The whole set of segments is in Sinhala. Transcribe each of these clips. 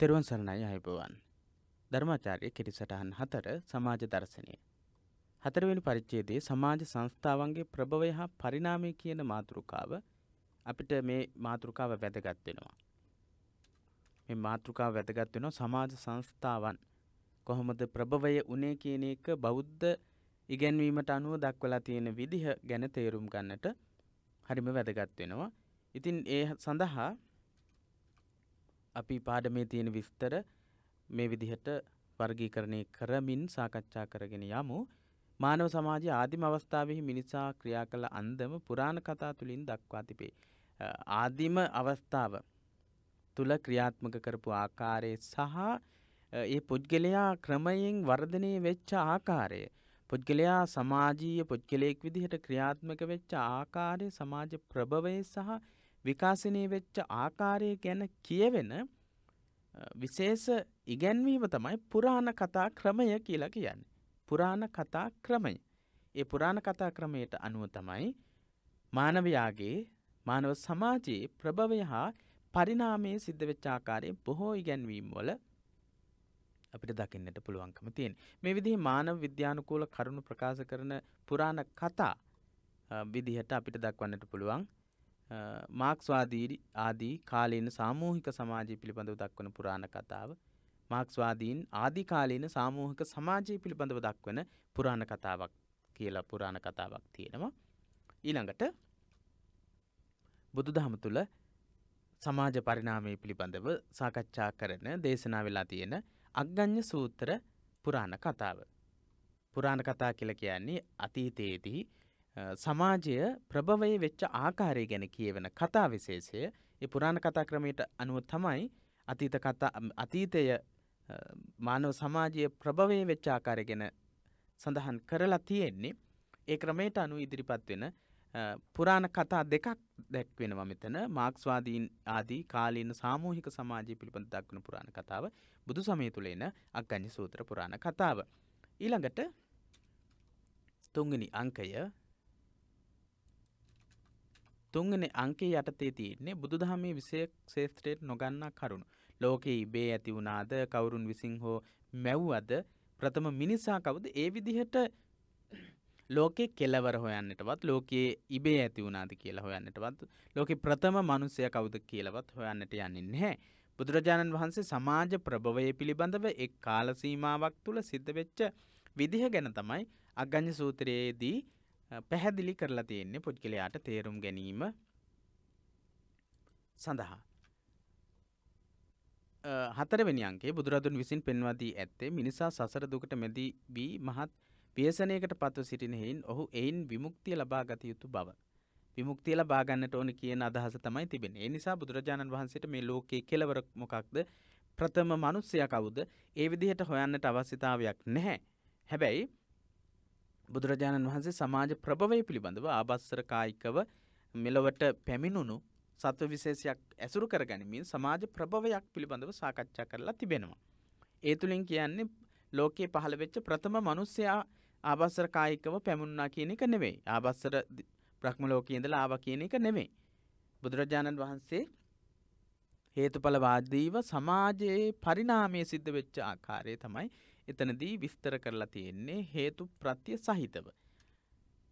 තෙරුවන් සරණයි අයබුවන්. ධර්මාචාරය කෙටි සටහන් හතර සමාජ දර්ශනය. හතරවෙනි පරිච්චේදේ සමාජ සංස්ථාවන්ගේ ප්‍රභවය හා පරිණාමය කියන මාතෘකාව අපිට මේ මාතෘකාව වැදගත් වෙනවා. මේ මාතෘකාව වැදගත් වෙනවා සමාජ සංස්ථාවන් කොහොමද ප්‍රභවය උනේ කියන එක බෞද්ධ ඉගැන්වීමට අනුව දක්වලා තියෙන විදිහ ගැන තේරුම් ගන්නට හරිම වැදගත් වෙනවා. ඉතින් ඒ සඳහා අපි පාඩමේ තියෙන විස්තර මේ විදිහට වර්ගීකරණය කරමින් සාකච්ඡා කරගෙන යමු. මානව සමාජ ආදිම අවස්ථාවෙහි මිනිසා ක්‍රියා කළ අන්දම පුරාණ කතා තුළින් දක්වා තිබේ. ආදිම අවස්ථාව තුළ ක්‍රියාත්මක කරපු ආකාරය සහ ඒ පුද්ගලයා ක්‍රමයෙන් වර්ධනය වෙච්ච ආකාරය. පුද්ගලයා සමාජීය පුද්ගලයෙක් විදිහට ක්‍රියාත්මක වෙච්ච ආකාරය සමාජ ප්‍රභවය සහ විකාශනය වෙච්ච ආකාරය ගැන කියවෙන විශේෂ ඉගැන්වීම තමයි පුරාණ කතා ක්‍රමය කියලා කියන්නේ. පුරාණ කතා ක්‍රමය. ඒ පුරාණ කතා ක්‍රමයට අනුව තමයි මානවයාගේ මානව සමාජයේ ප්‍රභවය හා පරිණාමයේ සිද්ධ වෙච්ච ආකාරයේ බොහෝ ඉගැන්වීම් වල අපිට දකින්නට පුළුවන්කම තියෙන. මේ විදිහේ මානව විද්‍යානුකූල කරුණු ප්‍රකාශ කරන පුරාණ කතා විදිහට අපිට දක්වන්නට පුළුවන් මාක්ස්වාදීරි ආදී කාලීන සාමූහික සමාජය පිළිබඳව දක්වන පුරාණ කතාව මාක්ස්වාදීන් ආදි කාලීන සාමූහික සමාජය පිළිබඳව දක්වන පුරාණ කතාවක් කියලා පුරාණ කතාවක් තියෙනවා. ඊළඟට බුදු දහම තුළ සමාජ පරිනාමය පිළිබඳව සාකච්ඡා කරන දේශනා වෙලා තියෙන අග්ගඥ සූත්‍ර පුරාණ කතාව. පුරාණ කතා කියල කියන්නේ අතීතයේදී සමාජය ප්‍රභවයේ වෙච්ච ආකාරය ගැන කියවෙන කතා විශේෂය ඒ පුරාණ කතා ක්‍රමයට අනුව තමයි අතීත කතා අතීතය මානව සමාජය ප්‍රභවය වෙච්ච ආකාරය ගැන සඳහන් කරලා තියෙන්නේ ඒ ක්‍රමයට අනු ඉදිරිපත් වෙන පුරාණ කතා දෙකක් දැක්වෙනවා මෙතන මාක්ස්වාදීන් ආදී කාලීන සාමූහික සමාජය පිළිබඳ දක්වන පුරාණ කතාව බුදු සමය තුළ එන අක්ගඥ සූත්‍ර පුරාණ කතාව. ඊළඟට තුංගනි අංකය තුන්ගෙන අංකේ යටතේ තියෙන්නේ බුදු දහමේ විසය ක්ෂේත්‍රයට නොගන්නා කරුණු. ලෝකයේ ඉබේ ඇති වුණාද කවුරුන් විසින් හෝ මැව්වද ප්‍රථම මිනිසා කවුද ඒ විදිහට ලෝකෙ කෙලවර හොයන්නටවත් ලෝකයේ ඉබේ ඇති වුණාද කියලා හොයන්නටවත් ලෝකෙ ප්‍රථම මනුස්සය කවුද කියලවත් හොයන්නට යන්නේ නැහැ. බුදුරජාණන් වහන්සේ සමාජ ප්‍රභවය පිළිබඳව එක් කාලසීමාවක් තුළ සිද්ධ වෙච්ච විදිහ ගැන තමයි අග්ගඥ සූත්‍රයේදී පැහැදිලි කරලා තියෙන්නේ පුද්ගලයාට තේරුම් ගැනීම සඳහා. හතරවෙනි අංකේ බුදුරදුන් විසින් පෙන්වා දී ඇත්තේ මිනිසා සසර දුකට මැදී වී මහත් ව්‍යසනයකට පත්ව සිටින හේයින් ඔහු එයින් විමුක්තිය ලබා ගත යුතු බව. විමුක්තිය ලබා ගන්නට ඕන කියන අදහස තමයි තිබෙන්නේ. ඒ නිසා බුදුරජාණන් වහන්සේට මේ ලෝකයේ කෙලවර මොකක්ද? ප්‍රථම මිනිසයා කවුද? ඒ විදිහට හොයන්නට අවශ්‍යතාවයක් නැහැ. හැබැයි බුදුරජාණන් වහන්සේ සමාජ ප්‍රභවය පිළිබඳව ආබස්සර කායිකව මෙලොවට පැමිණුණු සත්ව විශේෂයක් ඇසුරු කර ගැනමින් සමාජ ප්‍රභවයක් පිළිබඳව සාකච්ඡා කරලා තිබෙනවා. ඒ තුළින් කියන්නේ ලෝකයේ පහළ වෙච්ච ප්‍රථම මනුස්සයා ආබස්සර කායිකව පැමුණා කියන එක නෙවෙයි. ආබස්සර බ්‍රහ්මලෝකයේ ඉඳලා ආවා කියන එක නෙමෙයි. බුදුරජාණන් වහන්සේ හේතුඵලවාදීව සමාජයේ පරිණාමය සිද්ධ වෙච්ච ආකාරය තමයි එතනදී විස්තර කරලා තියෙන්නේ හේතු ප්‍රත්‍ය සහිතව.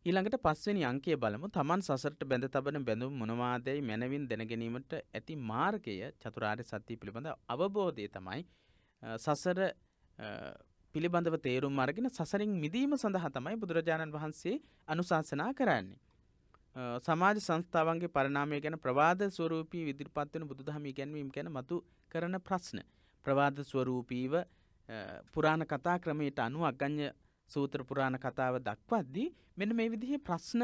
ඊළඟට පස්වෙනි අංකය බලමු තමන් සසරට බැඳ තබන බැඳුම් මොනවාදැයි මැනවින් දැනගැනීමට ඇති මාර්ගය චතුරාර්ය සත්‍යය පිළිබඳ අවබෝධය තමයි සසර පිළිබඳව තේරුම් අරගෙන සසරින් මිදීම සඳහා තමයි බුදුරජාණන් වහන්සේ අනුශාසනා කරන්නේ. සමාජ සංස්ථාවන්ගේ පරිණාමය ගැන ප්‍රවාද ස්වරූපී ඉදිරිපත් වෙන බුදුදහම ඉගැන්වීම ගැන මතු කරන ප්‍රශ්න. ප්‍රවාද ස්වරූපීව පුරාණ කතා ක්‍රමයට අනුව අගං්‍ය සූත්‍ර පුරාණ කතාව දක්වද්දී මෙන මේ විදිහ ප්‍රශ්න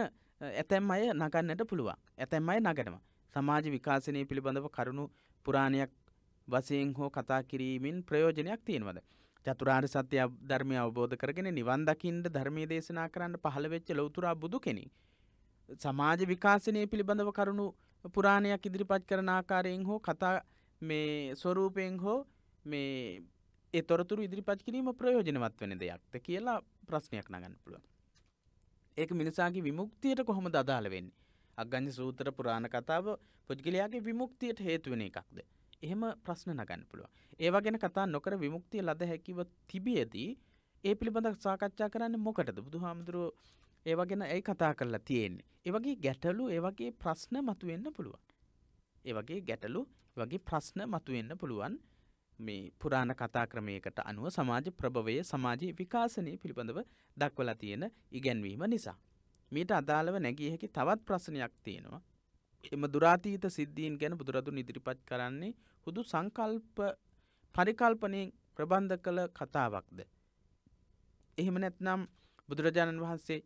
ඇතැම් අය නගන්නට පුළුවන් ඇතැම් අය නගනවා සමාජ විකාශනය පිළිබඳව කරුණු පුරාණයක් වසයෙන් හෝ කතා කිරීමෙන් ප්‍රයෝජනයක් තියෙනවද. චතුරාර් සත්‍ය ධර්මය අවබෝධ කරගෙන නිවන් දකිින්ට ධර්මය දේශනා කරන්න පහළවෙච්ච ලොතුරා බුදු කෙනෙ. සමාජ විකාශනය පිළිබඳව කරුණු පුරාණයක් ඉදිරිපත් කරන ආකාරයෙන් හෝ කතා මේ ස්වරූපයෙන් හෝ මේ ඒ තොරතුරු ඉදිරිපත් කිරීම ප්‍රයෝජනවත් වෙන දෙයක්ද කියලා ප්‍රශ්නයක් නගන්න පුළුව. ඒක මිනිසාගේ විමුක්තියට කොහොම දදාල වෙන්නේ. අගංජ සූතර පුරාණ කතාව පුද්ගලයාගේ විමුක්තියට හේතුවෙන එකක්ද. එහෙම ප්‍රශ්න නගන්න පුළුව. ඒවා ගැන කතා නොකර විමුක්තිය ලද හැකිව තිබියදී ඒ පිළිබඳක් සාකච්ඡා කරන්න මොකටද බුදු හාමුදුරුව ඒවා ගැන ඇයි කතා කරලා තියෙන්නේ. ඒවගේ ගැටලු ඒවගේ ප්‍රශ්න මතුවෙන්න පුළුවන්. ඒවගේ ගැටලු වගේ ප්‍රශ්න මතුවෙන්න පුළුවන් මේ පුරාණ කතා ක්‍රමයකට අනුව සමාජ ප්‍රභවය සමාජයේ විකාශනය පිළිබඳව දක්වලා තියෙන ඉගැන්වීම නිසා. මීට අදාළව නැගිය හැකි තවත් ප්‍රශ්නයක් තියෙනවා. එම දුරාතීත සිද්ධීන් ගැන බුදුරදුන් ඉදිරිපත් කරන්නේ හුදු සංකල්ප පරිකල්පනයෙන් ප්‍රබන්ධ කළ කතාවක්ද. එහෙම නැත්නම් බුදුරජාණන් වහන්සේ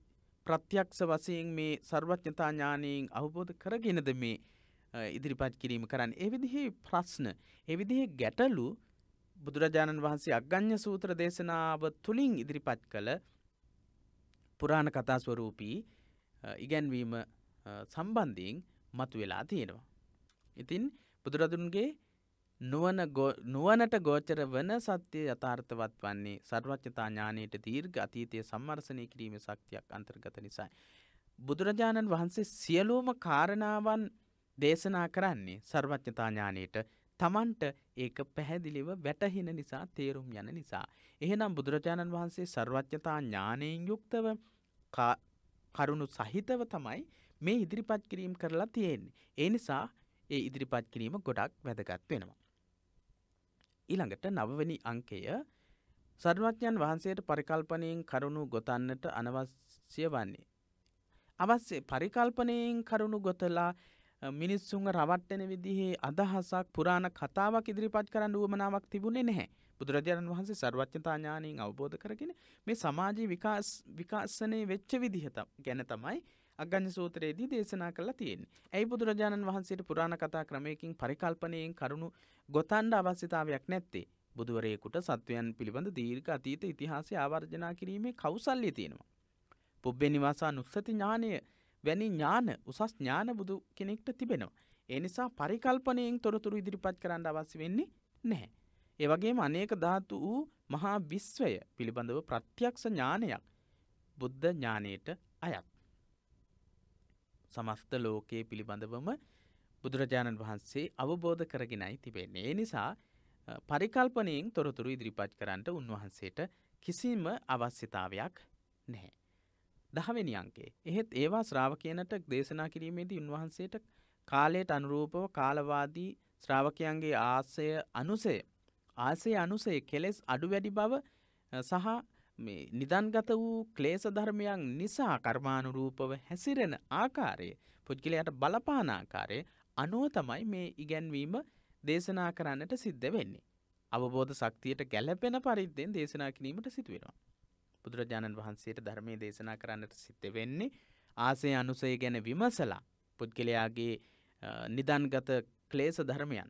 ප්‍රත්‍යක්ෂ වසයෙන් මේ සර්වඥතා ඥානයෙන් අවබෝධ කරගෙනද මේ ඉදිරිපත් කිරීම කරන්න. එවිදිහි ප්‍රශ්න එවිදිහි ගැටලු බුදුරජාණන් වහන්සේ අග්ඥ සූත්‍ර දේශනාව තුළින් ඉදිරිපත් කළ පුරාණ කතා ස්වරූපී ඉගැන්වීම සම්බන්ධයෙන් මතු වෙලා තියෙනවා. ඉතින් බුදුරදුන්ගේ නුවනට ගෝචර වන සත්‍යය යථාර්ථවත් වන්නේ සර්වච්්‍යතා ඥානයට දීර්ඝ අතීතය සම්මර්සනය කිරීම ශක්තියක් අන්තර්ගත නිසයි. බුදුරජාණන් වහන්සේ සියලූම කාරණාවන් දේශනා කරන්නේ සර්වඥතා ඥාණයට තමන්ට ඒක පැහැදිලිව වැටහෙන නිසා තේරුම් යන නිසා. එහෙනම් බුදුරජාණන් වහන්සේ සර්වඥතා ඥානයෙන් යුක්තව කරුණු සහිතව තමයි මේ ඉදිරිපත් කිරීම කරලා තියෙන්නේ. ඒ නිසා ඒ ඉදිරිපත් කිරීම ගොඩක් වැදගත් වෙනවා. ඊළඟට නවවැනි අංකය සර්වඥන් වහන්සේට පරිකල්පනයෙන් කරුණු ගොතන්නට අනවශ්‍ය වන්නේ. අවශ්‍ය පරිකල්පනයෙන් කරුණු ගොතලා මිනිස්සුන්ව රවට්ටන විදිහේ අදහසක් පුරාණ කතාවක් ඉදිරිපත් කරන්න වුවමනාවක් තිබුණේ නැහැ. බුදුරජාණන් වහන්සේ සර්වඥතා ඥානයෙන් අවබෝධ කරගෙන මේ සමාජයේ විකාස් විකාශනයේ වෙච්ච විදිහ ගැන තමයි අග්ගඤ්ඤ සූත්‍රයේදී දේශනා කරලා තියෙන්නේ. ඇයි බුදුරජාණන් වහන්සේට පුරාණ කතා ක්‍රමයකින් පරිකල්පණයෙන් කරුණු ගොතන්න අවශ්‍යතාවයක් නැත්තේ? බුදුවරයෙකුට සත්වයන් පිළිබඳ දීර්ඝ අතීත ඉතිහාසය ආවර්ජනා කිරීමේ කෞසල්‍ය තියෙනවා. පුබ්බේ නිවාසා නුස්සති ඥානය වැනි ඥාන උසස් ඥාන බුදු කෙනෙක්ට තිබෙනවා. ඒ නිසා පරිකල්පනයෙන් තොරතුරු ඉදිරිපත් කරන්න අවශ්‍ය වෙන්නේ නැහැ. ඒ වගේම අනේක ධාතු වූ මහා විශ්වය පිළිබඳව ප්‍රත්‍යක්ෂ ඥානයක් බුද්ධ ඥානයට අයත්. සමස්ත ලෝකයේ පිළිබඳවම බුදුරජාණන් වහන්සේ අවබෝධ කරගෙනයි තිබෙන්නේ. ඒ නිසා පරිකල්පනයෙන් තොරතුරු ඉදිරිපත් කරන්නට උන්වහන්සේට කිසිම අවශ්‍යතාවයක් නැහැ. දහවෙනි අංකේ. එහෙත් ඒවා ශ්‍රාවකයනට දේශනා කිරීමේදී උන්වහන්සේට කාලයට අනුරූපව කාලවාදී ශ්‍රාවකයන්ගේ ආසය අනුසය ආසේ අනුසේ කෙලෙස් අඩු වැඩි බව සහ නිදන්ගත වූ ක්ලේස ධර්මයන් නිසා කර්මානුරූපව හැසිරෙන ආකාරය පුද්ගලයට බලපාන ආකාරය අනුව තමයි මේ ඉගැන්වීම දේශනා කරන්නට සිද්ධ වෙන්නේ. අවබෝධ ශක්තියට ගැලපෙන පරිද්දෙන් දේශනා කිරීමට සිදුවෙනවා. බුදුරජාණන් වහන්සේට ධර්මය දේශනා කරන්නට සිත්ත වෙන්නේ ආසේ අනුසය ගැන විමසලා පුද්ගලයාගේ නිදන්ගත ක්ලේස ධර්මයන්.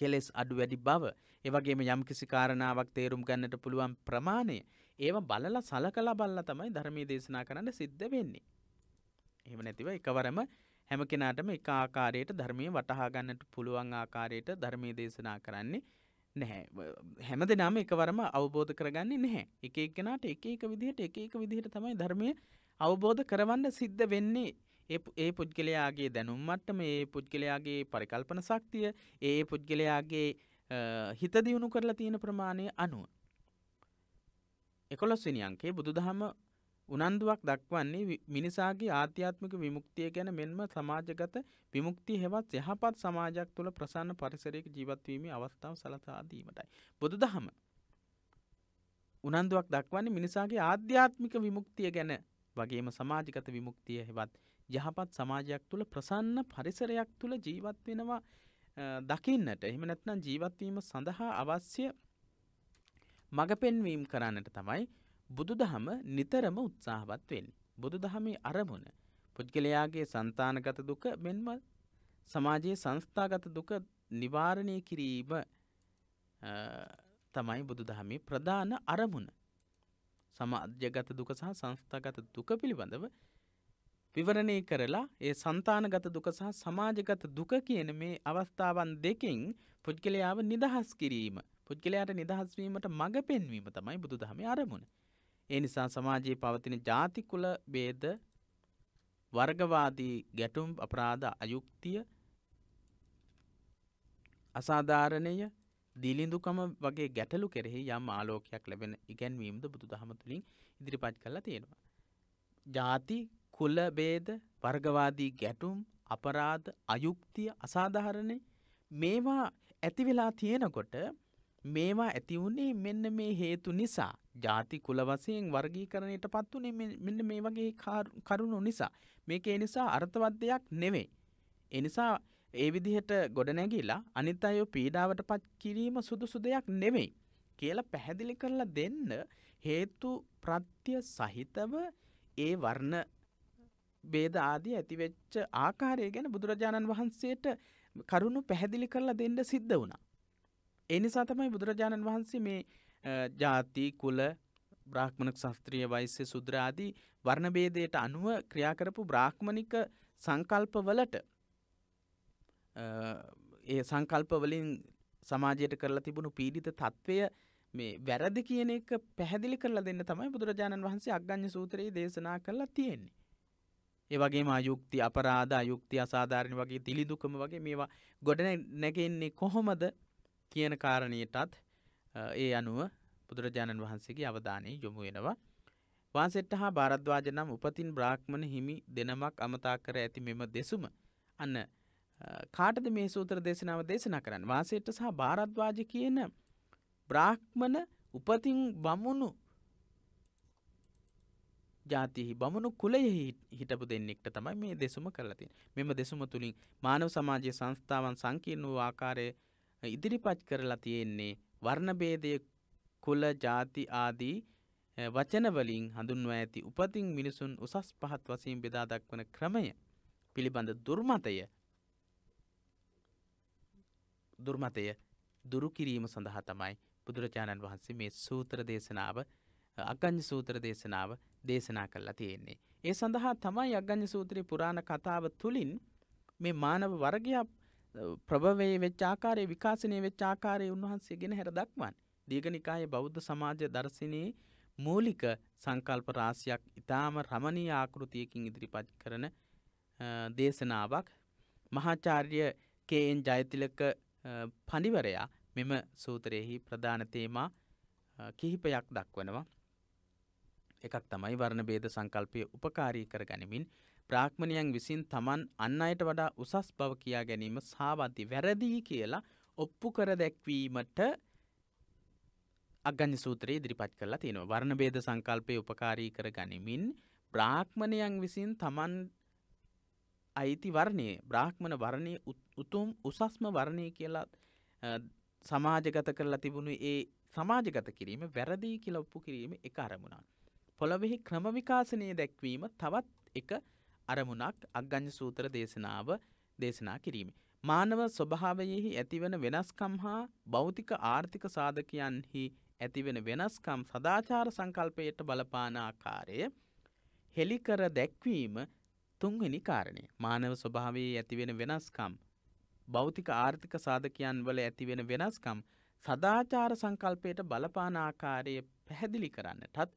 කෙලෙස් අඩු වැඩි බව ඒවගේම යම් කිසි කාරණාවක් තේරුම් ගන්නට පුළුවන් ප්‍රමාණය ඒව බලල සලකලා බල්ල තමයි ධර්මී දේශනා කරන්න සිද්ධ වෙන්නේ. එහෙම නැතිව එකවරම හැම කෙනාටම එක ආකාරයට ධර්මය වටහාගන්නට පුළුවන් ආකාරයට ධර්මී දේශනා කරන්නේ නැහැ හැම දෙනාම එකවරම අවබෝධ කරගන්නේ නැහැ එක එක්කෙනාට එක එක විදිහට එක එක විදිහට තමයි ධර්මය අවබෝධ කරවන්න සිද්ධ වෙන්නේ ඒ ඒ පුද්ගලයාගේ දැනුම් මට්ටම ඒ පුද්ගලයාගේ පරිකල්පන ශක්තිය ඒ පුද්ගලයාගේ හිත දියුණු කරලා තියෙන ප්‍රමාණය අනුව එකොළොස්වෙනි අංකේ බුදුදහම උනන්දුවක් දක්වන්නේ මිනිසාගේ ආධ්‍යාත්මික විමුක්තිය ගැන මෙන්ම සමාජගත විමුක්තිය හෙවත් යහපත් සමාජයක් තුළ ප්‍රසන්න පරිසරයක ජීවත්වීමේ අවස්ථාව සලසා දීමටයි. බුදුදහම උනන්දුවක් දක්වන්නේ මිනිසාගේ ආධ්‍යාත්මික විමුක්තිය ගැන වගේම සමාජගත විමුක්තිය හෙවත් යහපත් සමාජයක් තුළ ප්‍රසන්න පරිසරයක් තුළ ජීවත් වෙනවා දකින්නට එහෙම නැත්නම් ජීවත්වීම සඳහා අවශ්‍ය මඟ පෙන්වීම් කරන්නට තමයි බුදුදහම නිතරම උත්සාහවත් වෙන්නේ. බුදුදහමේ අරමුණ පුද්ගලයාගේ సంతානගත දුක මෙන්ම සමාජයේ සංස්ථාගත දුක නිවාරණය කිරීම තමයි බුදුදහමේ ප්‍රධාන අරමුණ. සමාජගත දුක සහ සංස්ථාගත දුක පිළිබඳව විවරණය කරලා ඒ సంతානගත දුක සහ සමාජගත දුක කියන මේ අවස්ථාවන් දෙකෙන් පුද්ගලයාව නිදහස් කිරීම පුද්ගලයාට නිදහස් වීමට මඟ පෙන්වීම තමයි බුදුදහමේ අරමුණ. ඒ නිසා සමාජයේ පවතින ජාතිකුල බේද වර්ගවාදී ගැටුම් අපරාධ අයුක්තිය අසාධාරණය දිලිඳුකම වගේ ගැටලු කෙරෙහි යම් ආලෝකයක් ලැබෙන ඉගැන්වීමද බුදු දහම තුළින් ඉදිරිපත් කලා තියෙනවා. ජාති කුලබේද වර්ගවාදී ගැටුම් අපරාධ අයුක්තිය අසාධාරණය මේවා ඇතිවෙලා තියෙනකොට මේවා ඇති වුණේ මෙන්න මේ හේතු නිසා ජාති කුල වශයෙන් වර්ගීකරණයට පත් වුණේ මෙන්න මේ වගේ කරුණු නිසා. මේක ඒ නිසා අර්ථවත් දෙයක් නෙවෙයි. ඒ නිසා ඒ විදිහට ගොඩනැගිලා අනිත් අය පීඩාවට පත් කිරීම සුදුසු දෙයක් නෙවෙයි කියලා පැහැදිලි කරලා දෙන්න හේතු ප්‍රත්‍ය සහිතව ඒ වර්ණ බේද ආදී ඇතිවෙච්ච ආකාරය ගැන බුදුරජාණන් වහන්සේට කරුණු පැහැදිලි කරලා දෙන්න සිද්ධ වුණා. එනිසා තමයි බුදුරජාණන් වහන්සේ මේ ජාති කුල බ්‍රාහ්මණක ශස්ත්‍රිය වෛස්‍ය සුද්‍රාදී වර්ණභේදයට අනුව ක්‍රියාකරපු බ්‍රාහ්මණික සංකල්පවලට ඒ සංකල්පවලින් සමාජයට කරලා තිබුණු පීඩිත තත්ත්වය මේ වැරදි කියන එක පැහැදිලි කරලා දෙන්න තමයි බුදුරජාණන් වහන්සේ අග්ගඥ සූත්‍රයේ දේශනා කරලා තියෙන්නේ. ඒ වගේම අයුක්ති අපරාධ අයුක්ති අසාධාරණ වගේ තිලිදුකම වගේ මේවා ගොඩ නැගෙන්නේ කොහොමද කියන කාරණයටත් ඒ අනුව බුදුරජාණන් වහන්සේගේ අවධානය යොමු වෙනවා. වාසෙට්ට හා භාරද්වාජ නම් උපතින් බ්‍රාහ්මණ හිමි දෙනමක් අමතා කර ඇති මෙම දෙසුම අන්න කාටද මේ සූත්‍ර දේශනාව දේශනා කරන්න වාසෙට්ට සහ භාරද්වාජ කියන බ්‍රාහ්මණ උපතින් බමුණු ජාතිහි බමුණු කුලයෙහි හිටපු දෙන්නෙක්ට තමයි මේ දෙසුම කරලතින් මෙම දෙසුම තුළින් මානව සමාජය සංස්ථාවන් සංකීර්ණ වූ ආකාරය ඉදිරිපත් කරලා තියෙන්නේ වර්ණභේදය කුල ජාති ආදී වචනවලින් හඳුන්වා ඇති උපතින් මිනිසුන් උසස් පහත් වසයෙන් බෙදා දක්වන ක්‍රමය පිළිබඳ දුර්මතය දුර්මතය දුරුකිරීම සඳහා තමයි බුදුරජාණන් වහන්සේ මේ සූත්‍ර දේශනාව අගංජ සූත්‍ර දේශනාව දේශනා කරලා තියෙන්නේ. ඒ සඳහා තමයි අගංජ සූත්‍රයේ පුරාණ කතාව තුළින් මේ මානව වර්ගයක් ප්‍රභවේ වෙච් ආකාරය විකාශනය වෙච් ආකාරය උන්වහන්සේ ගෙන හැර දක්වන්. දීගනිකාය බෞද්ධ සමාජය දර්ශනයේ මූලික සංකල්ප රාසියක් ඉතාම රමණී ආකෘතියකින් ඉදිරිපත් කරන දේශනාවක් මහාචාර්ය කේෙන් ජයතිලක පනිවරයා මෙම සූතරයෙහි ප්‍රධාන තේමා කිහිපයක් දක්වනවා. එකක් තමයි වර්ණභේද සංකල්පය උපකාරී කර ගැනමින් බ්‍රාහ්මණයන් විසින් තමන් අන් අයට වඩා උසස් බව කියා ගැනීම සාවද්‍ය වැරදිී කියලා ඔප්පු කර දැක්වීමට අග්ගඥ සූත්‍රයේ ඉදිරිපත් කරලා තියෙනවා. වර්ණ ભેද සංකල්පය උපකාරී කර ගනිමින් බ්‍රාහ්මණයන් විසින් තමන් අයිති වර්ණයේ බ්‍රාහ්මණ වර්ණයේ උතුම් උසස්ම වර්ණය කියලා සමාජගත කරලා තිබුණු ඒ සමාජගත කිරීම වැරදි කියලා ඔප්පු කිරීම එක අරමුණක්. පොළොවෙහි ක්‍රම විකාශනය දැක්වීම තවත් එක අරමුණක් අග්ගංජ සූත්‍ර දේශනාව දේශනා කිරීම. මානව ස්වභාවයෙහි ඇතිවන වෙනස්කම් හා භෞතික ආර්ථික සාධකයන්හි ඇතිවෙන වෙනස්කම් සදාචාර සංකල්පයට බලපාන ආකාරය හෙළිකර දැක්වීම තුන්වෙනි කාරණය. මානව ස්වභාවයේ ඇතිවෙන වෙනස්කම් භෞතික ආර්ථික සාධකයන් වල ඇතිවෙන වෙනස්කම් සදාචාර සංකල්පයට බලපාන ආකාරය පැහැදිලි කරන්නටත්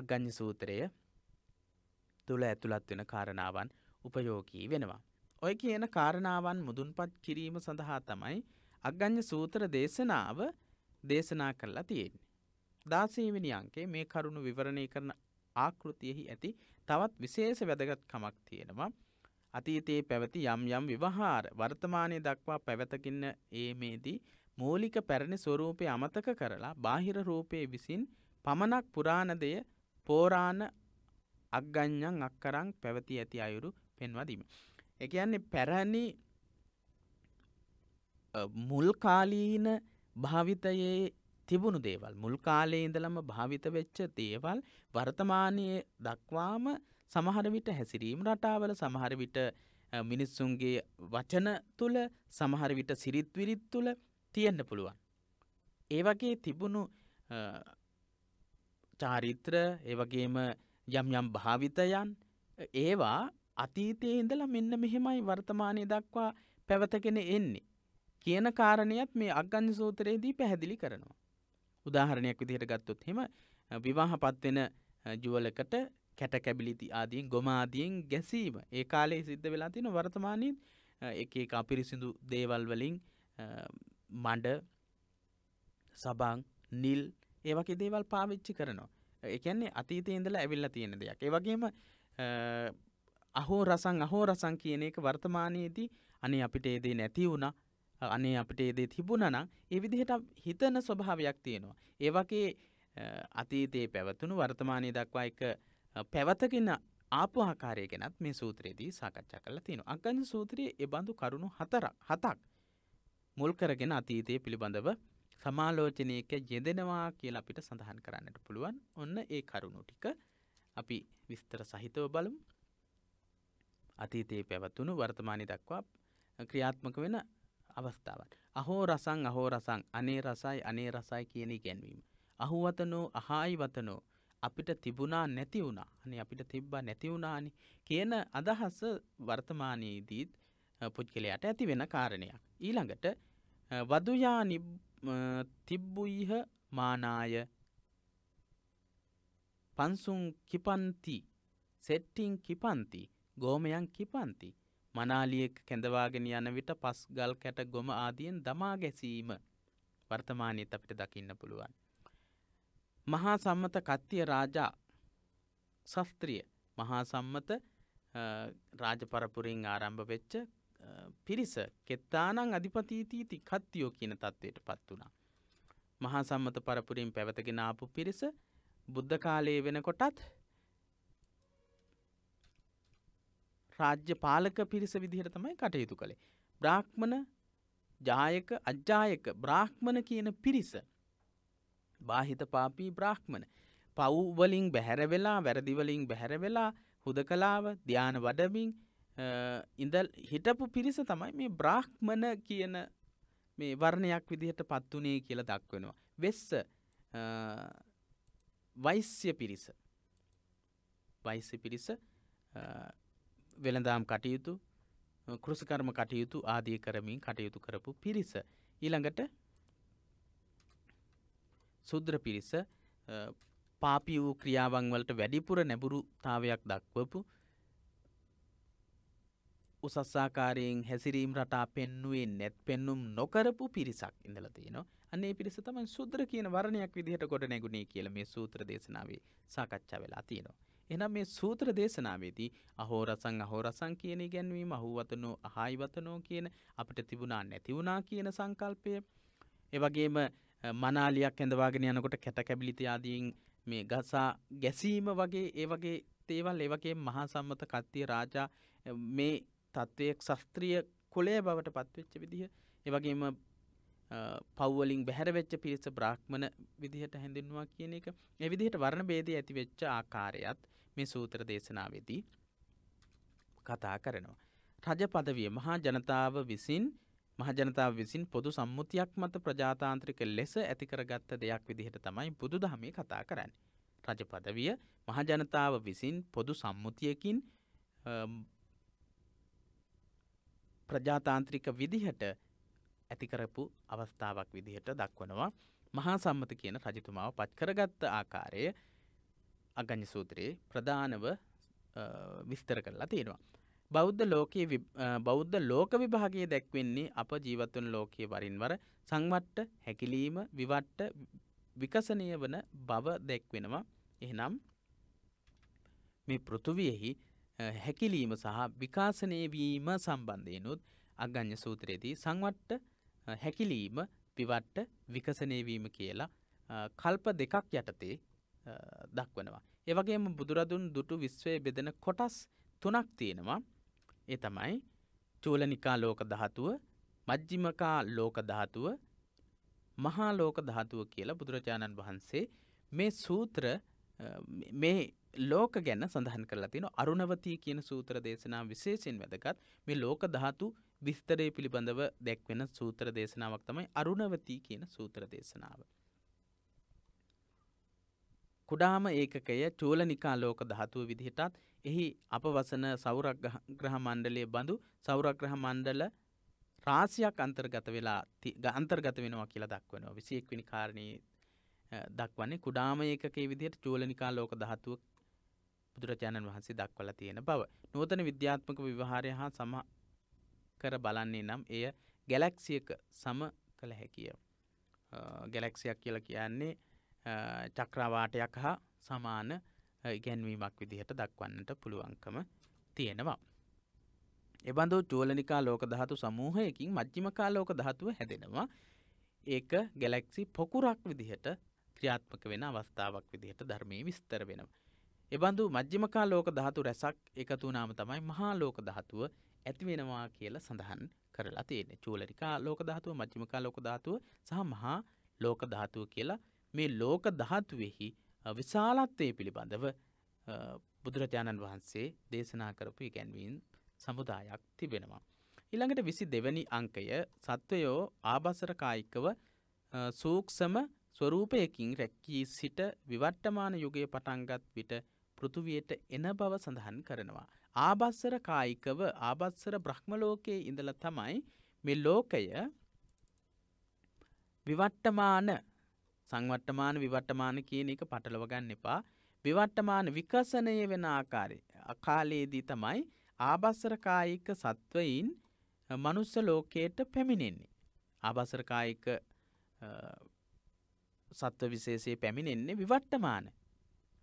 අග්ගඥ සූත්‍රය තුළ ඇතුළත් වෙන කාරණාවන් උපයෝගී වෙනවා. ඔය කියන කාරණාවන් මුදුන්පත් කිරීම සඳහා තමයි අග්ගඥ සූත්‍ර දේශනාව දේශනා කරලා තියෙන්නේ. දාසීවිනි අංකේ මේ කරුණු විවරණය කරන ආකෘතියෙහි ඇති තවත් විශේෂ වැදගත්කමක් තියෙනවා. අතීතයේ පැවති යම් යම් විවහාර වර්තමානය දක්වා පැවතකින්න ඒමේදී මූලික පැරණි ස්වරූපය අමතක කරලා බාහිර රූපය විසින් පමණක් පුරාණදය පෝරාණ අක්ගඥන් අක්කරං පැවති ඇති අයුරු පෙන්වදීම. එකයන්නේ පැරණි මුල්කාලීන භාවිතයේ තිබුණු දේවල් මුල්කාලයේ ඉඳලම භාවිත වෙච්ච දේවල් වර්තමානයේ දක්වාම සමහර විට හැසිරීම් රටාවල සමහර විට මිනිස්සුන්ගේ වචන තුළ සමහර විට සිරිත් විරිත් තුළ තියෙන්න පුළුවන්. ඒ වගේ තිබුණු චාරිත්‍ර ඒවගේම යම් යම් භාවිතයන් ඒවා අතීතයේ ඉඳලා මෙන්න මෙහෙමයි වර්තමානය දක්වා පැවතගෙන එන්නේ. කියන කාරණයත් මේ අගන්න සූතරයේදී පැහැදිලි කරනවා. උදාහරණයක් විදිහට ගත්තොත් හෙම විවාහපත්වෙන ජුවලකට කැටකැබිලිති ආදීන් ගොමාදීන් ගැසීම ඒ කාලේ සිද්ධ වෙලා තින වර්තමානීත් එක එක අපිරිසිදු දේවල් වලින් මඩ සබං නිල් ඒවගේ දේවල් පාවිච්චි කරනවා. එකන්නේ අතීතය ඉඳලා ඇවිල්ල තියෙන දෙයක් ඒවගේම අහෝ රසන් අහෝ රසං කියන එක වර්තමානයේදී අනේ අපිට ඒදේ නැති වුණ අනේ අපිට ඒදේ තිබුණනම් ඒ විදිහට හිතන ස්වභාවයක් තියෙනවා. ඒවගේ අතීතයේ පැවතුණු වර්තමානය දක්වා එක පැවතගෙන ආපු ආකාරය ගැනත් මේ සූත්‍රයේදී සාකච්ඡා කරලා තියෙනවා. අග්ගඤ්ඤ සූත්‍රයේ ඒ බඳු කරුණු හතරක් හතක් මුල් කරගෙන අතීතයේ පිළිබඳව සමාලෝචනයක යෙදෙනවා කියලා අපිට සඳහන් කරන්නට පුළුවන් ඔන්න ඒ කරුණු ටික අපි විස්තර සහිතව බලමු අතීතයේ පැවතුණු වර්තමානය දක්වා ක්‍රියාත්මක වෙන අවස්ථාවන්. අහෝ රසං අහෝ රසං අනේ රසයි අනේ රසයි කියන ඉගැන්වීම. අහුවතනෝ අහායි වතනෝ අපිට තිබුණා නැති වුණා අනේ අපිට තිබ්බා නැති වුණානි කියන අදහස වර්තමානයේදීත් පුද්ගලයාට ඇති වෙන කාරණයක්. ඊළඟට වදුයා නිබ් තිබ්බුයිහ මානාය පන්සුන් කිපන්ති සෙට්ටිං කිපන්ති ගෝමයන් කිපන්ති මනාලියෙක් කැඳවාගෙන යන විට පස් ගල් කැට ගොම ආදියෙන් දමා ගැසීම වර්තමානයේත් අපිට දකින්න පුළුවන්. මහා සම්මත කත්තිය රාජා ශස්ත්‍රිය මහා සම්මත රාජපරපුරින් ආරම්භ වෙච්ච පිරිස කෙත්තානං අධිපතීතීති කත්තියෝ කියන තත්ත්වයට පත් වුණා. මහා සම්මත පරපුරින් පැවතගෙන ආපු පිරිස බුද්ධ කාලයේ වෙනකොටත් රාජ්‍ය පාලක පිරිස විදිහට තමයි කටයුතු කළේ. බ්‍රාහ්මණ ජායක අජ්ජායක බ්‍රාහ්මණ කියන පිරිස බාහිත පාපී බ්‍රාහ්මණ පව්වලින් බැහැරවෙලා වැරදිවලින් බැහැරවෙලා හුද කලාව ධ්‍යාන වඩමින් ඉඳල් හිටපු පිරිස තමයි මේ බ්‍රාහ්මණ කියන මේ වර්ණයක් විදිහට පත්වනේ කියල දක්වෙනවා. වෙස්ස වෛස්‍ය පිරිස වෛස්‍ය පිරිස වෙළඳම් කටයුතු කෘසිකර්ම කටයුතු ආදී කරමින් කටයුතු කරපු පිරිස. ඊළඟට සුද්‍ර පිරිස පාපි වූ ක්‍රියාවංවලට වැඩිපුර නැබුරුතාවයක් දක්වපු උසස් ආකාරයෙන් හැසිරීම් රටා පෙන්නුවේ නැත් පෙන්නුම් නොකරපු පිරිසක් ඉඳලා තියෙනවා. අන්නේ පිරිස තමයි සුද්‍ර කියන වර්ණයක් විදිහට ගොඩ නැගුණේ කියලා මේ සූත්‍ර දේශනාවේ සාකච්ඡා වෙලා තියෙනවා. එහෙනම් මේ සූත්‍ර දේශනාවේදී අහෝරසං අහෝරසං කියන ඉගැන්වීම අහුවතනෝ අහායිවතනෝ කියන අපිට තිබුණා නැති වුණා කියන සංකල්පය ඒ වගේම මනාලියක් ඇඳවාගෙන යනකොට කැට කැබිලිති ආදීන් මේ ගසා ගැසීම වගේ ඒ වගේ තේවල් ඒ වගේ මහා සම්මත කත්තිය රාජා මේ තත්ත්වයක් ශස්ත්‍රිය කොලය බවට පත්වෙච්ච විදිහ ඒවගේම පව්වලින් බැහැරවෙච්ච පිරිස බ්‍රාහ්මණ විදිහට හැඳින්වා කියන එක එවිදිහට වර්ණ බේදය ඇතිවෙච්ච ආකාරයත් මේ සූත්‍ර දේශනාවේදී කතා කරනවා. රජ පදවිය මහා ජනතාව විසින් මහජනතාව විසින් පොදු සම්මුතියක් මත ප්‍රජාතාන්ත්‍රික ලෙස ඇතිකරගත්ත දෙයක් විදිහට තමයි බුදු දහමේ කතා කරන්න. රජපදවිය මහජනතාව විසින් පොදු සම්මුතියකින් ප්‍රජාතාන්ත්‍රික විදිහට ඇතිකරපු අවස්ථාවක් විදිහට දක්වනවා මහා සම්මත කියන රජතුමාව පත් කරගත්ත ආකාරය අගඥ සූත්‍රයේ ප්‍රධානව විස්තර කරලා තියෙනවා. බෞද්ධ ලෝකයේ බෞද්ධ ලෝක විභාගයේ දැක්වෙන්නේ අප ජීවත්වන ලෝකයේ වරින්වර සංවට්ට හැකිලීම විවට්ට විකසනය වන බව දැක්වෙනවා එහනම් මේ පෘතුවියෙහි හැකිලීම සහ විකාශනයවීම සම්බන්ධයනුත් අග්ඥ සූත්‍රයේදී සංවට්ට හැකිලීම පිවට්ට විකසනයවීම කියලා කල්ප දෙකක් යටතේ දක්වනවා. ඒවගේම බුදුරදුන් දුටු විශ්වය බෙදෙන කොටස් තුනක් තියෙනවා ඒ තමයි චූලනිකා ලෝක දහතුව මජ්ජිමකා ලෝක දහතුව මහා ලෝක දහතුව කියලා බුදුරජාණන් වහන්සේ මේ සූත්‍ර මේ ලෝක ගැන සඳහන් කරලා තියෙන අරුණවතිය කියන සූත්‍ර දේශනා විශේෂයෙන් වැදගත් මේ ලෝක ධාතු විස්තරය පිළිබඳව දැක්වෙන සූත්‍ර දේශනාවක් තමයි අරුණවතී කියන සූත්‍ර දේශනාව. කුඩාම ඒකකය චූල නිකා ලෝක ධාතුව විදිහටත් එහි අපවසන සෞරග්‍රහ මණ්ඩලය බඳු සෞරග්‍රහ මණ්ඩල රාසියක් අන්තර්ගත වෙලා අන්තර්ගත වෙනවා කියලා දක්වනවා විසියෙක්විනි කාරණී දක්වන්නේ කුඩාම ඒකේ විදිහට චූල නිකා ලෝක ධාතුව බුදුරජාණන් වහන්සේ දක්වලා තියෙන බව. නූතන විද්‍යාත්මක විවහාරය හා සම කර බලන්නේ නම් එය ගැලැක්සියක සම කළ හැකිය. ගැලැක්සියක් කියලා කියන්නේ චක්‍රවාටයක් හා සමාන ඉගැන්වීමක් විදිහට දක්වන්නට පුළුවන්කම තියෙනවා. එබඳු චූලනිකා ලෝක දහතු සමූහයකින් මජ්ජිමකා ලෝක දහතුව හැදෙනවා ඒක ගැලැක්සි පොකුරක් විදිහට ක්‍රියාත්මක වෙන අවස්ථාවක් විදිහට ධර්මය විස්තර වෙනවා. එබඳු මජ්ජිමකා ලෝක ධාතු රැසක් එකතුනාම තමයි මහා ලෝක ධාතුව ඇතිවෙනවා කියලා සඳහන් කරලා තියෙන චූලරිකා ලෝක ධාතුව මජ්ජිමකා ලෝක ධාතුව සහ මහා ලෝක ධාතුව කියලා මේ ලෝක ධාතුවෙහි විශාලත්වය පිළිබඳව බුදුරජාණන් වහන්සේ දේශනා කරපු ඉගැන්වීන් සමුදායක් තිබෙනවා. ඉළඟට විසි දෙවැනි අංකය සත්වයෝ ආබසරකායිකව සූක්ෂම ස්වරූපයකින් රැක්කී සිට විවට්ටමාන යුගය පටන්ගත් විට පෘතුවයට එන බව සඳහන් කරනවා. ආබස්සර කායිකව ආබස්සර බ්‍රහ්මලෝකයේ ඉඳල තමයි මෙ ලෝකය විවට්ටමාන සංවට්ටමාන විවට්ටමාන කියන එක පටලව ගන්න එපා. විවට්ටමාන විකසනය වෙන ආකාරය අකාලයේදී තමයි ආබස්සරකායික සත්වයින් මනුස්ස ලෝකයට පැමිණෙන්නේ. ආබස්සරකායික සත්ව විශේෂයේ පැමිණෙන්නේ විවට්ටමාන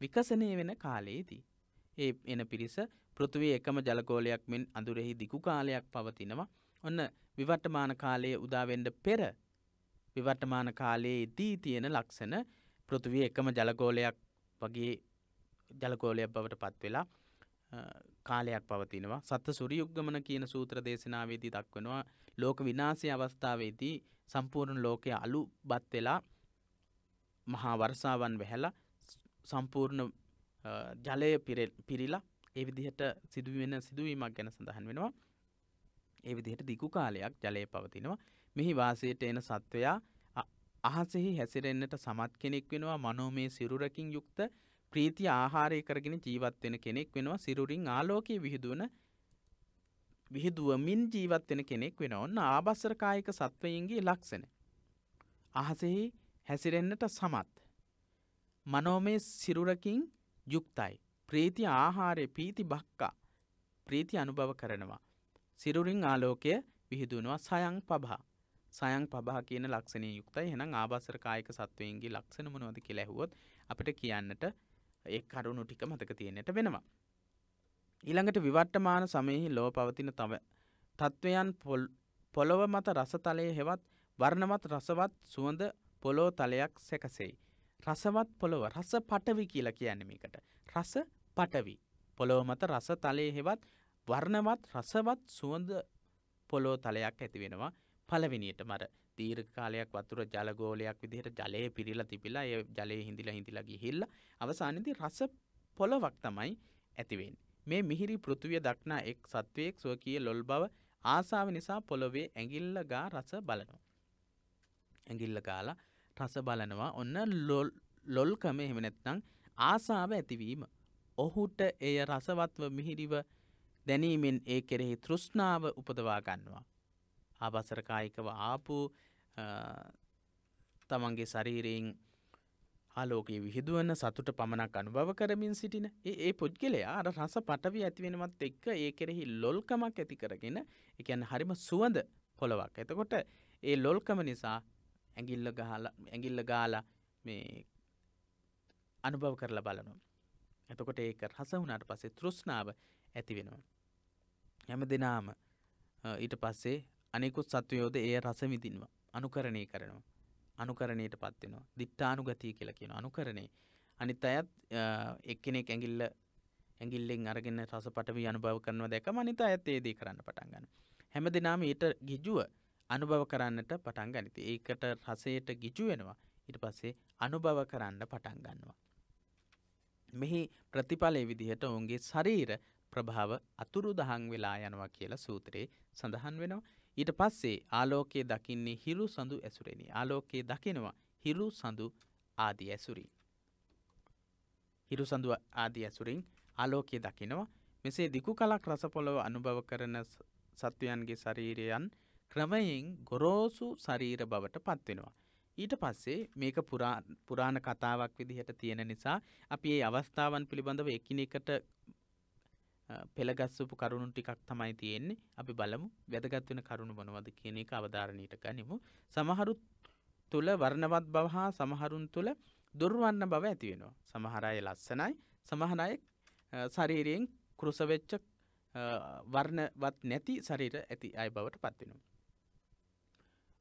විකසනය වෙන කාලයේදී. ඒ එන පිරිස පෘතුවේ එකම ජලකෝලයක් මෙන් අඳුරෙහි දිකු කාලයක් පවතිනවා. ඔන්න විවටමාන කාලයේ උදාවෙන්ඩ පෙර විවටමාන කාලයේ දී තියෙන ලක්ෂණ පෘතුවේ එකම ජලකෝලයක් වගේ ජලකෝලයක් බවට පත් වෙලා කාලයක් පවතිනවා සත්ත සුරියුක්ගමන කියන සූත්‍ර දේශනාවේදී දක්වනවා ලෝක විනාසය අවස්ථාවේදී සම්පූර්ණ ලෝකය අලු බත් වෙලා මහා වර්සාවන් වැහැලා සම්පූර්ණ ජලය පිරිලා ඒ විදිහට සිදුවෙන සිදුවීමක් ගැන සඳහන් වෙනවා ඒ විදිහට දිකු කාලයක් ජලය පවතිනවා මෙහි වාසයට එන සත්වයා අහසෙහි හැසිරෙන්න්නට සමත් කෙනෙක් වෙනවා මනෝමේ සිරුරකින් යුක්ත ප්‍රීති ආහාරය කරගෙන ජීවත් වෙන කෙනෙක් වෙනවා සිරුරින් ආලෝකයේ විහිදුවන විහිදුවමින් ජීවත් වෙන කෙනෙක් වෙන ඔන්න ආබස්සරකායක සත්වයන්ගේ ලක්ෂණ. අහසෙහි හැසිරෙන්න්නට සමත්. මනෝමය සිරුරකින් යුක්තයි. ප්‍රීති ආහාරය පීති බක්කා ප්‍රීති අනුභව කරනවා. සිරුරින් ආලෝකය විහිදුනවා සයං පබා. සයං පබා කියන ලක්ෂණය යුක්තයි එහෙනම් ආභාසර කායික සත්වයන්ගේ ලක්ෂණ මොනවද කියලා ඇහුවොත් අපිට කියන්නට ඒ කරුණු ටික මතක තියෙන්නට වෙනවා. ඊළඟට විවර්තමාන සමයෙහි ලෝ පවතින තව තත්වයන් පොළොව මත රසතලය හෙවත් වර්ණමත් රසවත් සුවඳ පොලෝ තලයක් සැකසෙයි. රසවත් පොළොව රස පටවි කියලා කියන්නේ මේකට. රස පටවි. පොළොව මත රස තලයේ හෙවත් වර්ණවත් රසවත් සුවඳ පොළොව තලයක් ඇති වෙනවා. පළවෙනියටම අර දීර්ඝ කාලයක් වතුර ජල ගෝලයක් විදිහට ජලයේ පිරීලා තිබිලා ඒ ජලයේ හිඳිලා හිඳිලා ගිහිල්ලා අවසානයේදී රස පොළවක් තමයි ඇති වෙන්නේ. මේ මිහිරි පෘථුවිය දක්නා එක් සත්වයෙක් ස්වකීය ලොල් බව ආසාව නිසා පොළොවේ ඇඟිල්ල ගා රස බලනවා. ඇඟිල්ල ගාලා රස බලනවා ඔන්න ලොල්කම එහෙම නැත්නම් ආසාව ඇතිවීම. ඔහුට එය රසවත්ව මිහිරිව දැනීමෙන් ඒ කෙරෙහි තෘෂ්ණාව උපදවා ගන්නවා. ආබසරකායිකව ආපු තමන්ගේ ශරීරයෙන් ආලෝකයේ විහිදුවන සතුට පමණක් අනුභව කරමින් සිටින ඒ පුද්ගලයා අර රස පටවි ඇතිවෙනමත් එක්ක ඒ කෙරෙහි ලොල්කමක් ඇති කරගෙන එකැන් හරිම සුවඳ පොළොවක්. එතකොට ඒ ලොල්කම නිසා ඇඟිල්ල ගහල ඇඟිල්ල ගාලා මේ අනුභව කරලා බලනවා. එතකොට ඒක රස වුණාට පස්සේ තෘෂ්ණාව ඇති වෙනවා. හැම දිනාම ඊට පස්සේ අනිකුත් සත්වයෝද ඒ රස විඳිනවා. අනුකරණය කරනවා. අනුකරණයට පත් වෙනවා. දිත්තානුගතිය කියලා කියනවා. අනුකරණේ. අනිත් අයත් එක්කෙනෙක් ඇඟිල්ල ඇඟිල්ලෙන් අරගෙන රස පටවි අනුභව කරනවා දැකම අනිත් අයත් ඒ දේ කරන්න පටන් ගන්නවා. හැම දිනාම ඊට ගිජුව අනුභව කරන්නට පටන් ගනිති. ඒකට රසයට ගිජු වෙනවා. ඊට පස්සේ අනුභව කරන්න පටන් ගන්නවා. මෙහි ප්‍රතිඵලයේ විදිහට ඔවුන්ගේ ශරීර ප්‍රභාව අතුරු දහන් වෙලා යනවා කියලා සූත්‍රයේ සඳහන් වෙනවා. ඊට පස්සේ ආලෝකයේ දකින්නේ හිරු සඳු ඇසුරෙනි. ආලෝකයේ දකිනවා හිරු සඳු ආදී ඇසුරින්. හිරු සඳු ආදී ඇසුරින් ආලෝකයේ දකිනවා. මෙසේ දිකු කලක් රස පොළව අනුභව කරන සත්වයන්ගේ ශරීරයන් ක්‍රමයෙන් ගොරෝසු ශරීර බවට පත්වෙනවා. ඊට පස්සේ මේක පුරාණ කතාවක් විදිහට තියෙන නිසා අපි ඒ අවස්ථාවන් පිළිබඳව එකිනෙකට පෙළගස්සපු කරුණු ටිකක් තමයි තියෙන්නේ අපි බලමු වැදගත් වෙන කරුණු මොනවද කියන එක අවධාරණයට ගනිමු සමහරු තුල වර්ණවත් බව හා සමහරුන් තුල දුර්වර්ණ බව ඇති වෙනවා සමහර අය ලස්සනයි සමහර අය ශරීරයෙන් කෘස වෙච්ච වර්ණවත් නැති ශරීර ඇති අය බවට පත් වෙනවා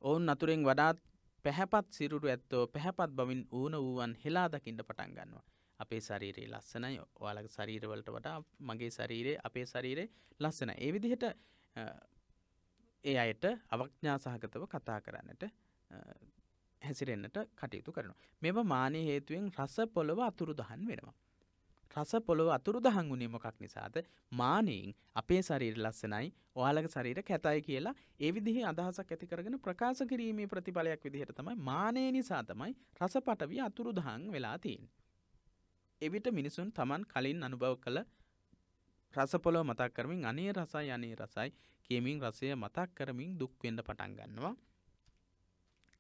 ඔවුන් අතුරෙන් වඩාත් පැහැපත් සිරුරු ඇත්තෝ පැහැපත් බවින් ඌන වූුවන් හෙලා දකිට පටන් ගන්නවා. අපේ ශරීරයේ ලස්සනයි ඔයාලක ශරීරවලට වඩා මගේ ශරීරයේ අපේ ශරීරයේ ලස්සන ඒ විදිහට ඒ අයට අවඥා සහගතව කතා කරන්නට හැසිරෙන්න්නට කටයුතු කරනවා මෙම මානය හේතුවෙන් රස පොළොව අතුරු දහන් වෙනවා රස පොළොව අතුරුදහන් වුණේ මොකක් නිසාද මානයෙන් අපේ ශරීර ලස්සනයි ඔයාලගේ ශරීර කැතයි කියලා ඒ විදිහේ අදහසක් ඇති කරගෙන ප්‍රකාශ කිරීමේ ප්‍රතිඵලයක් විදිහට තමයි මානය නිසා තමයි රස පටවිය අතුරුදහන් වෙලා තියෙන්නේ. එවිට මිනිසුන් Taman කලින් අනුභව කළ රස පොළොව මතක් කරමින් අනේ රසයි අනේ රසයි කියමින් රසය මතක් කරමින් දුක් වෙන්න පටන් ගන්නවා.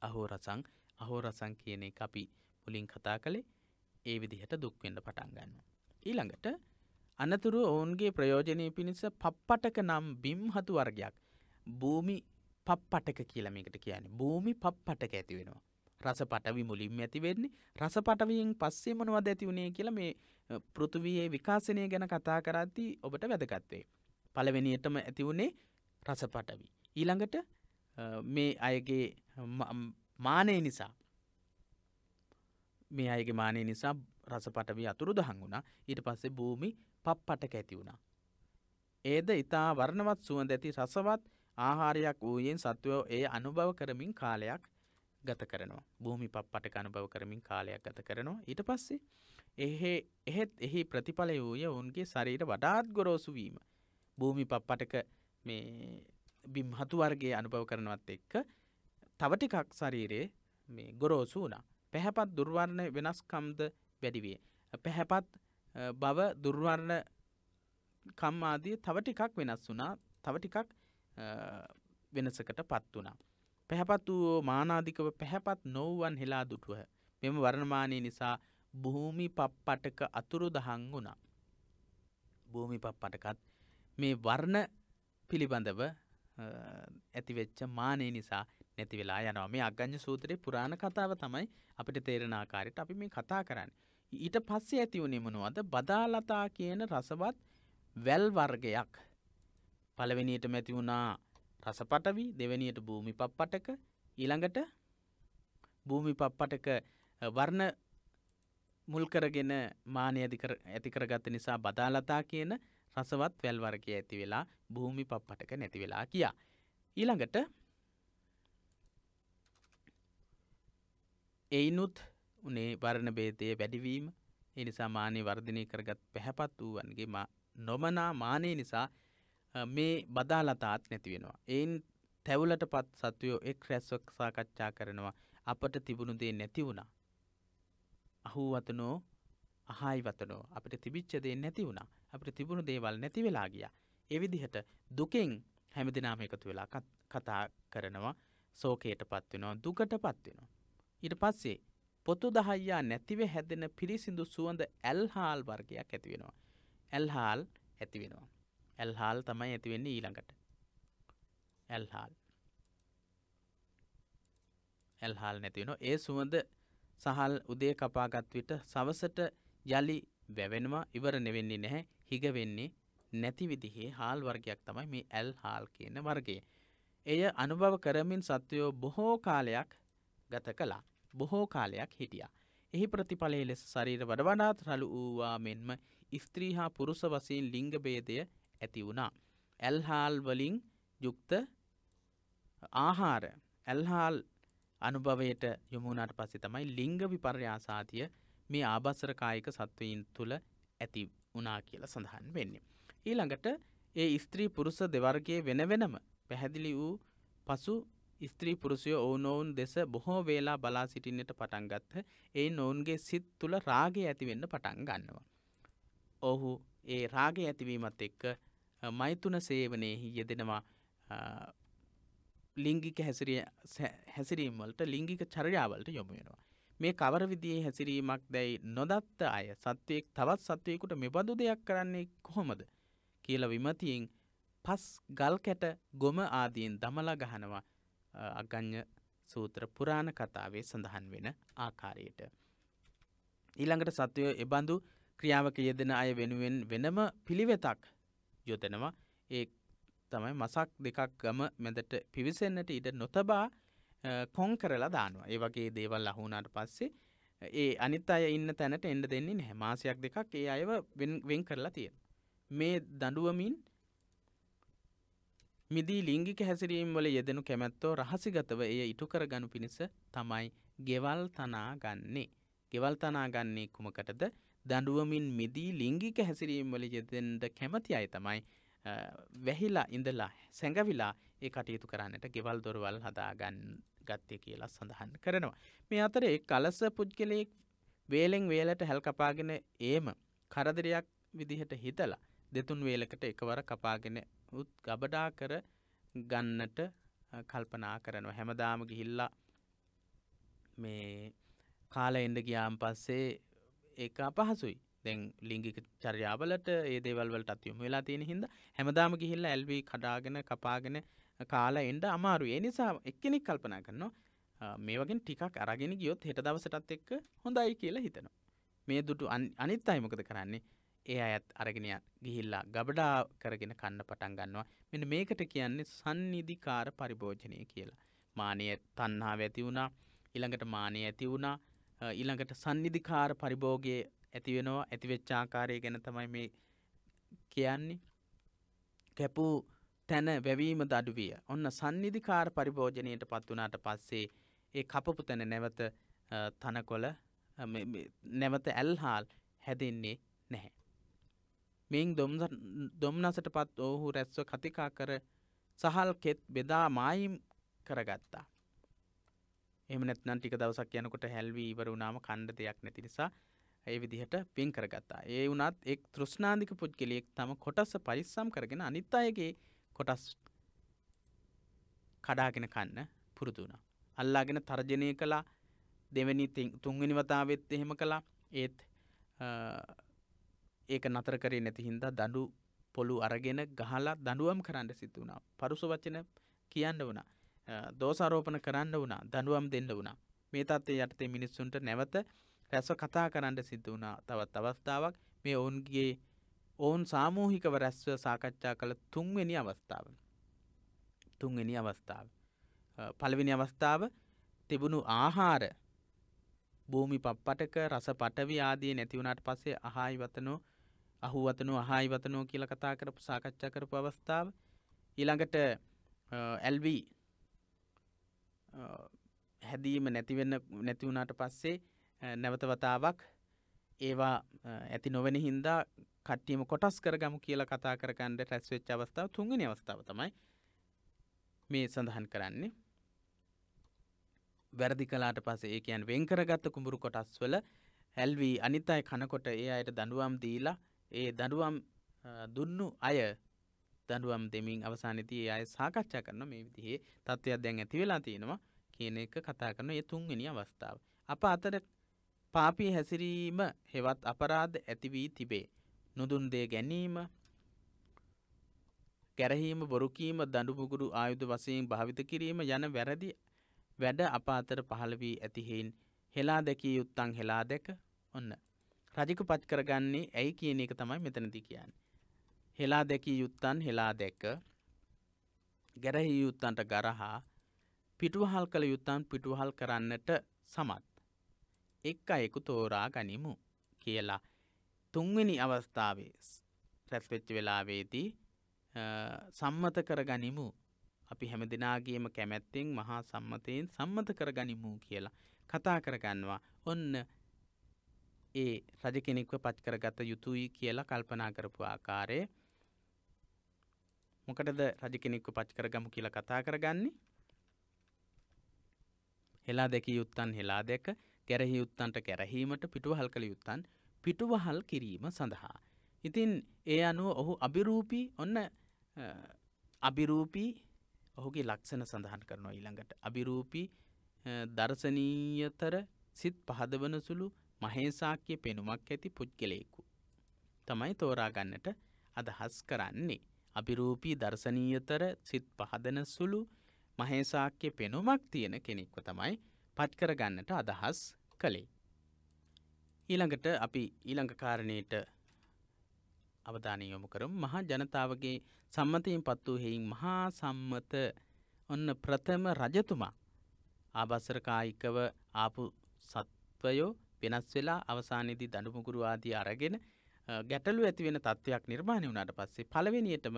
අහෝ රසං අහෝ රසං කියන එක අපි මුලින් කතා කළේ ඒ විදිහට දුක් වෙන්න පටන් ගන්නවා. ඊළඟට අනතුරු ඔවුන්ගේ ප්‍රයෝජනය පිණිස පප්පටක නම් බිම්හතු වර්ගයක් භූමි පප්පටක කියලමිකට කියන භූමි පප්පටක ඇතිවෙනවා. රස පටවි මුලින්ම ඇතිවෙන්නේ රස පටවියෙන් පස්සේ මොනවද ඇති වුණේ කියල මේ පෘතුවයේ විකාශනය ගැන කතා කරද්දී ඔබට වැදගත්වේ. පළවෙනියටම ඇති වුණේ රස පටවි. ඊළඟට මේ අයගේ මානය නිසා මේ අයගේ මානය නිසා රසපටවී අතුරු දහන් වුණා ඊට පස්සේ භූමි පප්පටක ඇති වුණා. ඒද ඉතා වර්ණවත් සුවඳ ඇති රසවත් ආහාරයක් වූයෙන් සත්වයෝ ඒ අනුභව කරමින් කාලයක් ගත කරනවා. භූමි පප්පටක අනුභව කරමින් කාලයක් ගත කරනවා. ඊට පස්සේ එහෙ එහෙත් එහි ප්‍රතිඵලය වූය ඔවුන්ගේ ශරීර වඩාත් ගොරෝසු වීම. භූමි පප්පටක මේ බිම්හතු වර්ගේ අනුභව කරනවත් එක්ක තවටිකක් ශරීරයේ මේ ගොරෝසු වුණා. පැහැපත් දුර්වර්ණ වෙනස්කම්ද වැඩිවේ. පැහැපත් බව දුර්වර්ණ කම්මාදී තව ටිකක් වෙනස් වුණා තව ටිකක් වෙනසකට පත් වුණා. පැහැපත් වූ මානාධිකව පැහැපත් නොවුවන් හෙලා දුටුව. මෙම වර්ණමානය නිසා භූමි පප්පටක අතුරු දහං වුණා. භූමි පප්පටකත් මේ වර්ණ පිළිබඳව ඇතිවෙච්ච මානය නිසා නැති වෙලා යනවා මේ අගං්‍ය සූත්‍රයේ පුරාණ කතාව තමයි අපිට තේරණ ආකාරයට අපි මේ කතා කරන්න. ඊට පස්සේ ඇති වුණේ මොනවද බදාලතා කියන රසවත් වැල් වර්ගයක්. පළවෙනියට මැති වුණා රසපටවි දෙවැනියට භූමි පප්පටක ඊළඟට භූමි පප්පටක වර්ණ මුල් කරගෙන මානය ඇතිකරගත නිසා බදාලතා කියන රසවත් වැල් වර්ගය ඇති වෙලා භූමි පප්පටක නැති වෙලා කියා. ඊළඟට එයිනුත් උනේ වරණ බේතය වැඩිවීම ඒ නිසා මානය වර්ධනය කරගත් පැහැපත් වූවන්ගේ නොමනා මානය නිසා මේ බදාලතාත් නැතිවෙනවා. එයින් තැවුලට පත් සතුයෝ එක් රැස්වක් සාකච්ඡා කරනවා අපට තිබුණු දේ නැති වුණා. අහූ වතනෝ අහයි වතනෝ අපට තිබිච්ච දේ නැති වුණා අපට තිබුණු දේවල් නැති වෙලා ගිය. එවිදිහට දුකෙන් හැමදිනාම එකතු වෙලා කතා කරනවා සෝකයට පත්වෙනවා දුකට පත්වෙනවා. ඉට පස්සේ පොතු දහයියා නැතිව හැදෙන පිරිසිදු සුවඳ ඇල්හාල් වර්ගයක් ඇතිවෙනවා. ඇල්හාල් ඇතිවෙනවා. ඇල්හාල් තමයි ඇතිවෙන්නේ ඊළඟට. ඇල්හාල්. ඇල්හාල් නැතිවෙන ඒ සුවඳ සහල් උදේ කපාගත් විට සවසට යළි වැවෙනවා ඉවර නෙවෙන්නේ නැහැ හිගවෙන්නේ නැති විදිහේ හාල් වර්ගයක් තමයි මේ ඇල් හාල් කියන වර්ගය. එය අනුභව කරමින් සත්වයෝ බොහෝ කාලයක් ගත කලා. බොහෝ කාලයක් හිටිය. එහි ප්‍රතිඵලයේ ලෙස ශරීර වඩ වඩාත් රළු වූවා මෙන්ම ස්ත්‍රී හා පුරුෂ වසයෙන් ලිංගභේදය ඇති වුණා. ඇල්හාල්වලින් යුක්ත ආහාර ඇල්හාල් අනුභවයට යොමුණට පස්සෙ තමයි ලිංග විපර්යාසාතිය මේ ආබස්සරකායික සත්වයින් තුළ ඇති වනා කියලා සඳහන් වෙන්නේ. ඊළඟට ඒ ස්ත්‍රී පුරුස දෙවර්ගේ වෙන වෙනම පැහැදිලි වූ පසු ස්ත්‍රී පුරුෂය ඔවුනොවුන් දෙස බොහෝ වේලා බලා සිටින්නට පටන් ගත්හ ඒ නොවුන්ගේ සිත් තුළ රාගේ ඇතිවෙන්න පටන් ගන්නවා. ඔහු ඒ රාගේ ඇතිවීමත් එක්ක මෛතුන සේවනයෙහි යෙදෙනවා ලිංගික හැසිරීම්වලට ලිංගික චරයාාවලට යොමුයෙනවා. මේ කවර විදියේ හැසිරීමක් දැයි නොදත්ත අය සත්වයෙක් තවත් සත්වයකුට මෙබඳු දෙයක් කරන්නේ කොහොමද කියල විමතියෙන් පස් ගල් කැට ගොම ආදීන් දමලා ගහනවා අගඥ සූත්‍ර පුරාණ කතාවේ සඳහන් වෙන ආකාරයට. ඊළඟට සත්වය එබඳු ක්‍රියාවක යෙදෙන අය වෙනුවෙන් වෙනම පිළිවෙතක් යොදනවා ඒ තමයි මසක් දෙකක් ගම මැදට පිවිසෙන්න්නට ඉඩ නොතබා කොන් කරලා දානවා ඒ වගේ දේවල් අහුනාට පස්සේ ඒ අනිත් අය ඉන්න තැනට එන්න දෙන්නේ නැහමාසයක් දෙකක් ඒ අයව වෙන් කරලා තියෙන මේ දඩුවමින් මිදී ලිංගික හැසිරීම් වල යෙදෙනු කැමැත්තෝ රහසිගතව එය ඉටු කරගනු පිණිස තමයි ගෙවල් තනා ගන්නේ. ගෙවල් තනා ගන්නේ කුමකටද දඩුවමින් මිදී ලිංගික හැසිරීම් වල යෙදෙන්ද කැමති අය තමයි වැහිලා ඉඳලා සැඟවිලා ඒ කටයුතු කරන්නට ගෙවල් දොරවල් හදාගන්න ගත්තය කියලා සඳහන් කරනවා. මේ අතර එක් අලස පුද්ගලයෙක් වේලෙෙන් වේලට හැල්කපාගෙන ඒම කරදරයක් විදිහට හිතලා දෙතුන් වේලකට එකවර කපාගෙන උත් ගබඩා කර ගන්නට කල්පනා කරනවා හැමදාම ගිහිල්ලා මේ කාල එන්ඩ ගියාම් පස්සේ ඒ අපහසුයි දැන් ලිංගික චර්යාවලට ඒ දේවල්වලට අතියොම වෙලා තියෙන හිද හැමදාම ගිහිල්ල ඇල්වී කඩාගෙන කපාගෙන කාල එන්ඩ අමාරු ඒ නිසා එක්කෙනෙක් කල්පනා කරනවා මේ වගේ ටිකක් අරගෙන ගියොත් හෙට දවසටත් එක්ක හොඳයි කියලා හිතනවා මේ දුටු අනිත් අයමකද කරන්නේ ඒ අයත් අරගෙන ගිහිල්ලා ගබඩා කරගෙන කන්න පටන් ගන්නවා. මෙන්න මේකට කියන්නේ sannidhikara පරිභෝජනය කියලා. මානිය තණ්හාව ඇති වුණා, ඊළඟට මානිය ඇති වුණා, ඊළඟට sannidhikara පරිභෝගයේ ඇති වෙනවා. ඇති වෙච්ච ආකාරය ගැන තමයි මේ කියන්නේ. කැපූ තැන වැවීම දඩුවිය. ඔන්න sannidhikara පරිභෝජනයට පත් වුණාට පස්සේ ඒ කපපු තැන නැවත තනකොළ නැවත ඇල්හාල් හැදෙන්නේ නැහැ. මෙයින් දොම්නසටපත් ඔවුහු රැස්ව කතිකා කර සහල් කෙත් බෙදා මායිම් කරගත්තා. එම නැත්නම් ටික දවසක් යනකොට හැල්වී ඉවර වුණාම කණ්ඩ දෙයක් නැති නිසා ඒ විදිහට පින් කරගත්තා. ඒ වුණත් එක් තෘෂ්ණාධික පුද්ගලයෙක් තම කොටස පරිස්සම් කරගෙන අනිත් අයගේ කොටස් කඩාගෙන කන්න පුරුදු වුණා. අල්ලාගෙන තර්ජනය කළා දෙවැනි තුන්වෙනි වතාවෙත් එහෙම කළා. ඒත් ඒක නතර කරේ නැති හින්දා දඩු පොළු අරගෙන ගහලා දඩුවම් කරන්න සිත වුණා පරුස වචන කියන්න වුණා දෝසාරෝපන කරන්න වුණා දඩුවම් දෙන්න වුණා මේ තත්ත්වය යටතේ මිනිස්සුන්ට නැවත රැස්ව කතා කරන්න සිද්ධ වුණා තවත් අවස්ථාවක් මේ ඔවුන්ගේ ඔවුන් සාමූහිකව රැස්ව සාකච්ඡා කළ තුන්වෙනි අවස්ථාව තුන්වෙනි අවස්ථාව පළවෙනි අවස්ථාව තිබුණු ආහාර භූමි පප්පටක රස පටවි ආදී නැතිවුණට පසේ අහායි වතනෝ අහු වතනු අහායි වතනෝ කියල කතා කරපු සාකච්ඡා කරපු අවස්ථාව ඊළඟට ඇල්වී හැදීම නැතිවෙන්න නැතිවුණට පස්සේ නැවත වතාවක් ඒවා ඇති නොවෙන හින්දා කට්ටීම කොටස් කරගමු කියලා කතා කරකන්ඩ රැස්වෙච් අවස්ථාව තුන්ගනි අවස්ථාව තමයි මේ සඳහන් කරන්නේ වැරදි කලාට පස ඒකයන් වෙන් කරගත්ත කුඹුරු කොටස්වල ඇල්වී අනිත් අයි කනකොට ඒ අයට දඩුවම් දීලා ඒ දඩුවම් දුන්නු අය දඩුවම් දෙමින් අවසානතියේ අය සාකච්ඡා කරන මේ විදිහේ තත්ත්වයක් දැන් ඇති වෙලා තියෙනවා කියන එක කතා කරන ඒ තුන්වෙනි අවස්ථාව. අප අතර පාපී හැසිරීම හෙවත් අපරාධ ඇතිවී තිබේ. නොදුන් දේ ගැනීම ගැරහීම බොරුකීම දඩුපුගුරු ආයුධ වසයෙන් භාවිත කිරීම යන වැරදි වැඩ අප අතර පහළ වී ඇතිහෙයින් හෙලා දැකිය යුත්තං හෙලා දැක ඔන්න රජකු පත් කරගන්නේ ඇයි කියන එක තමයි මෙතනති කියන්න. හෙලා දැකී යුත්තන් හෙලා දැක්ක ගැරහි යුත්තන්ට ගරහා පිටුහල් කළ යුත්තන් පිටුහල් කරන්නට සමත්. එක් අයෙකු තෝරා ගනිමු කියලා තුන්වෙනි අවස්ථාවේ රැස්වෙච්ච වෙලාවේදී සම්මත කර ගනිමු අපි හැම දෙනාගේම කැමැත්තෙන් මහා සම්මතයෙන් සම්මත කර ගනිමු කියලා කතා කරගන්නවා ඔන්න ඒ රජ කෙනෙක්ව පත් කරගත යුතුයි කියලා කල්පනා කරපු ආකාරය මොකටද රජ කෙනෙක්ව පච් කරගමු කියලා කතා කරගන්නේ හෙලා දෙක යුත්තන් හෙලා දෙක ගැරහි යුත්තන්ට කැරහීමට පිටුවහල් කළ යුත්තන් පිටුවහල් කිරීම සඳහා. ඉතින් ඒ අනුව ඔහු අභිරූපී ඔන්න අභිරූපී ඔහුගේ ලක්ෂණ සඳහන් කරනවා ඊළඟට අභිරූපී දර්ශනීයතර සිත් පහදවන සුළු මහේසාක්‍ය පෙනුමක් ඇති පුද්ගලයෙකු. තමයි තෝරාගන්නට අදහස් කරන්නේ. අභිරූපී දර්ශනීයතර සිත් පහදන සුළු මහේසාක්‍ය පෙනුමක් තියෙන කෙනෙක්ව තමයි පත්කරගන්නට අදහස් කළේ. ඊළඟට අපි ඊළඟකාරණයට අවධානය යොමු කරම් මහා ජනතාවගේ සම්මතයෙන් පත් වූ හෙයින් මහා සම්මත ඔන්න ප්‍රථම රජතුමා ආබස්සරකායිකව ආපු සත්වයෝ වෙනස් වෙලා අවසානයේදී දඩුමුගුරු ආදී අරගෙන ගැටලු ඇති වෙන තත්ත්වයක් නිර්මාණය වුණාට පස්සේ පළවෙනියටම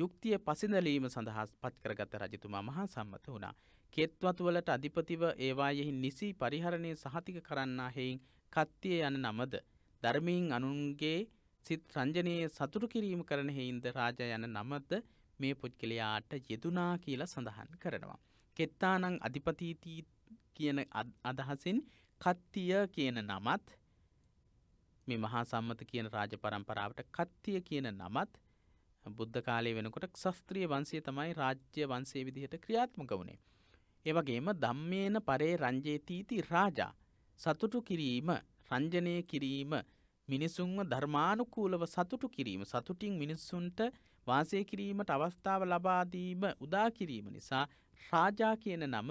යුක්තිය පසිඳලීම සඳහා පත් කරගත රජතුමා මහා සම්මත වුණා. කෙත්වතුවලට අධිපතිව ඒවායෙහි නිසි පරිහරණය සහතික කරන්නා හෙයින් කත්තිය යන නමද. ධර්මීන් අනුන්ගේ සිත් රංජනයේ සතුරු කිරීම කරන හෙයින්ද රාජ යන නමද මේ පුද්ගලයාට යෙදුනා කියලා සඳහන් කරනවා. කෙත්තානං අධිපතීතී කියන අදහසින් කත්තිය කියන නමත් මේ මහා සම්මත කියන රාජ පරම්පරාවට කත්තිය කියන නමත් බුද්ධ කාලය වෙනකොට ක්ෂස්ත්‍රිය වන්සේ තමයි රාජ්‍ය වන්සේ විදිහට ක්‍රියාත්මක වුණේ. ඒවගේම දම්මේන පරේ රංජේතීති රාජා සතුටු කිරීම රංජනය කිරීම මිනිසුන්ව ධර්මානුකූලව සතුටු කිරීම සතුටින් මිනිස්සුන්ට වාසය කිරීමට අවස්ථාව ලබාදීම උදාකිරීම නිසා රාජා කියන නම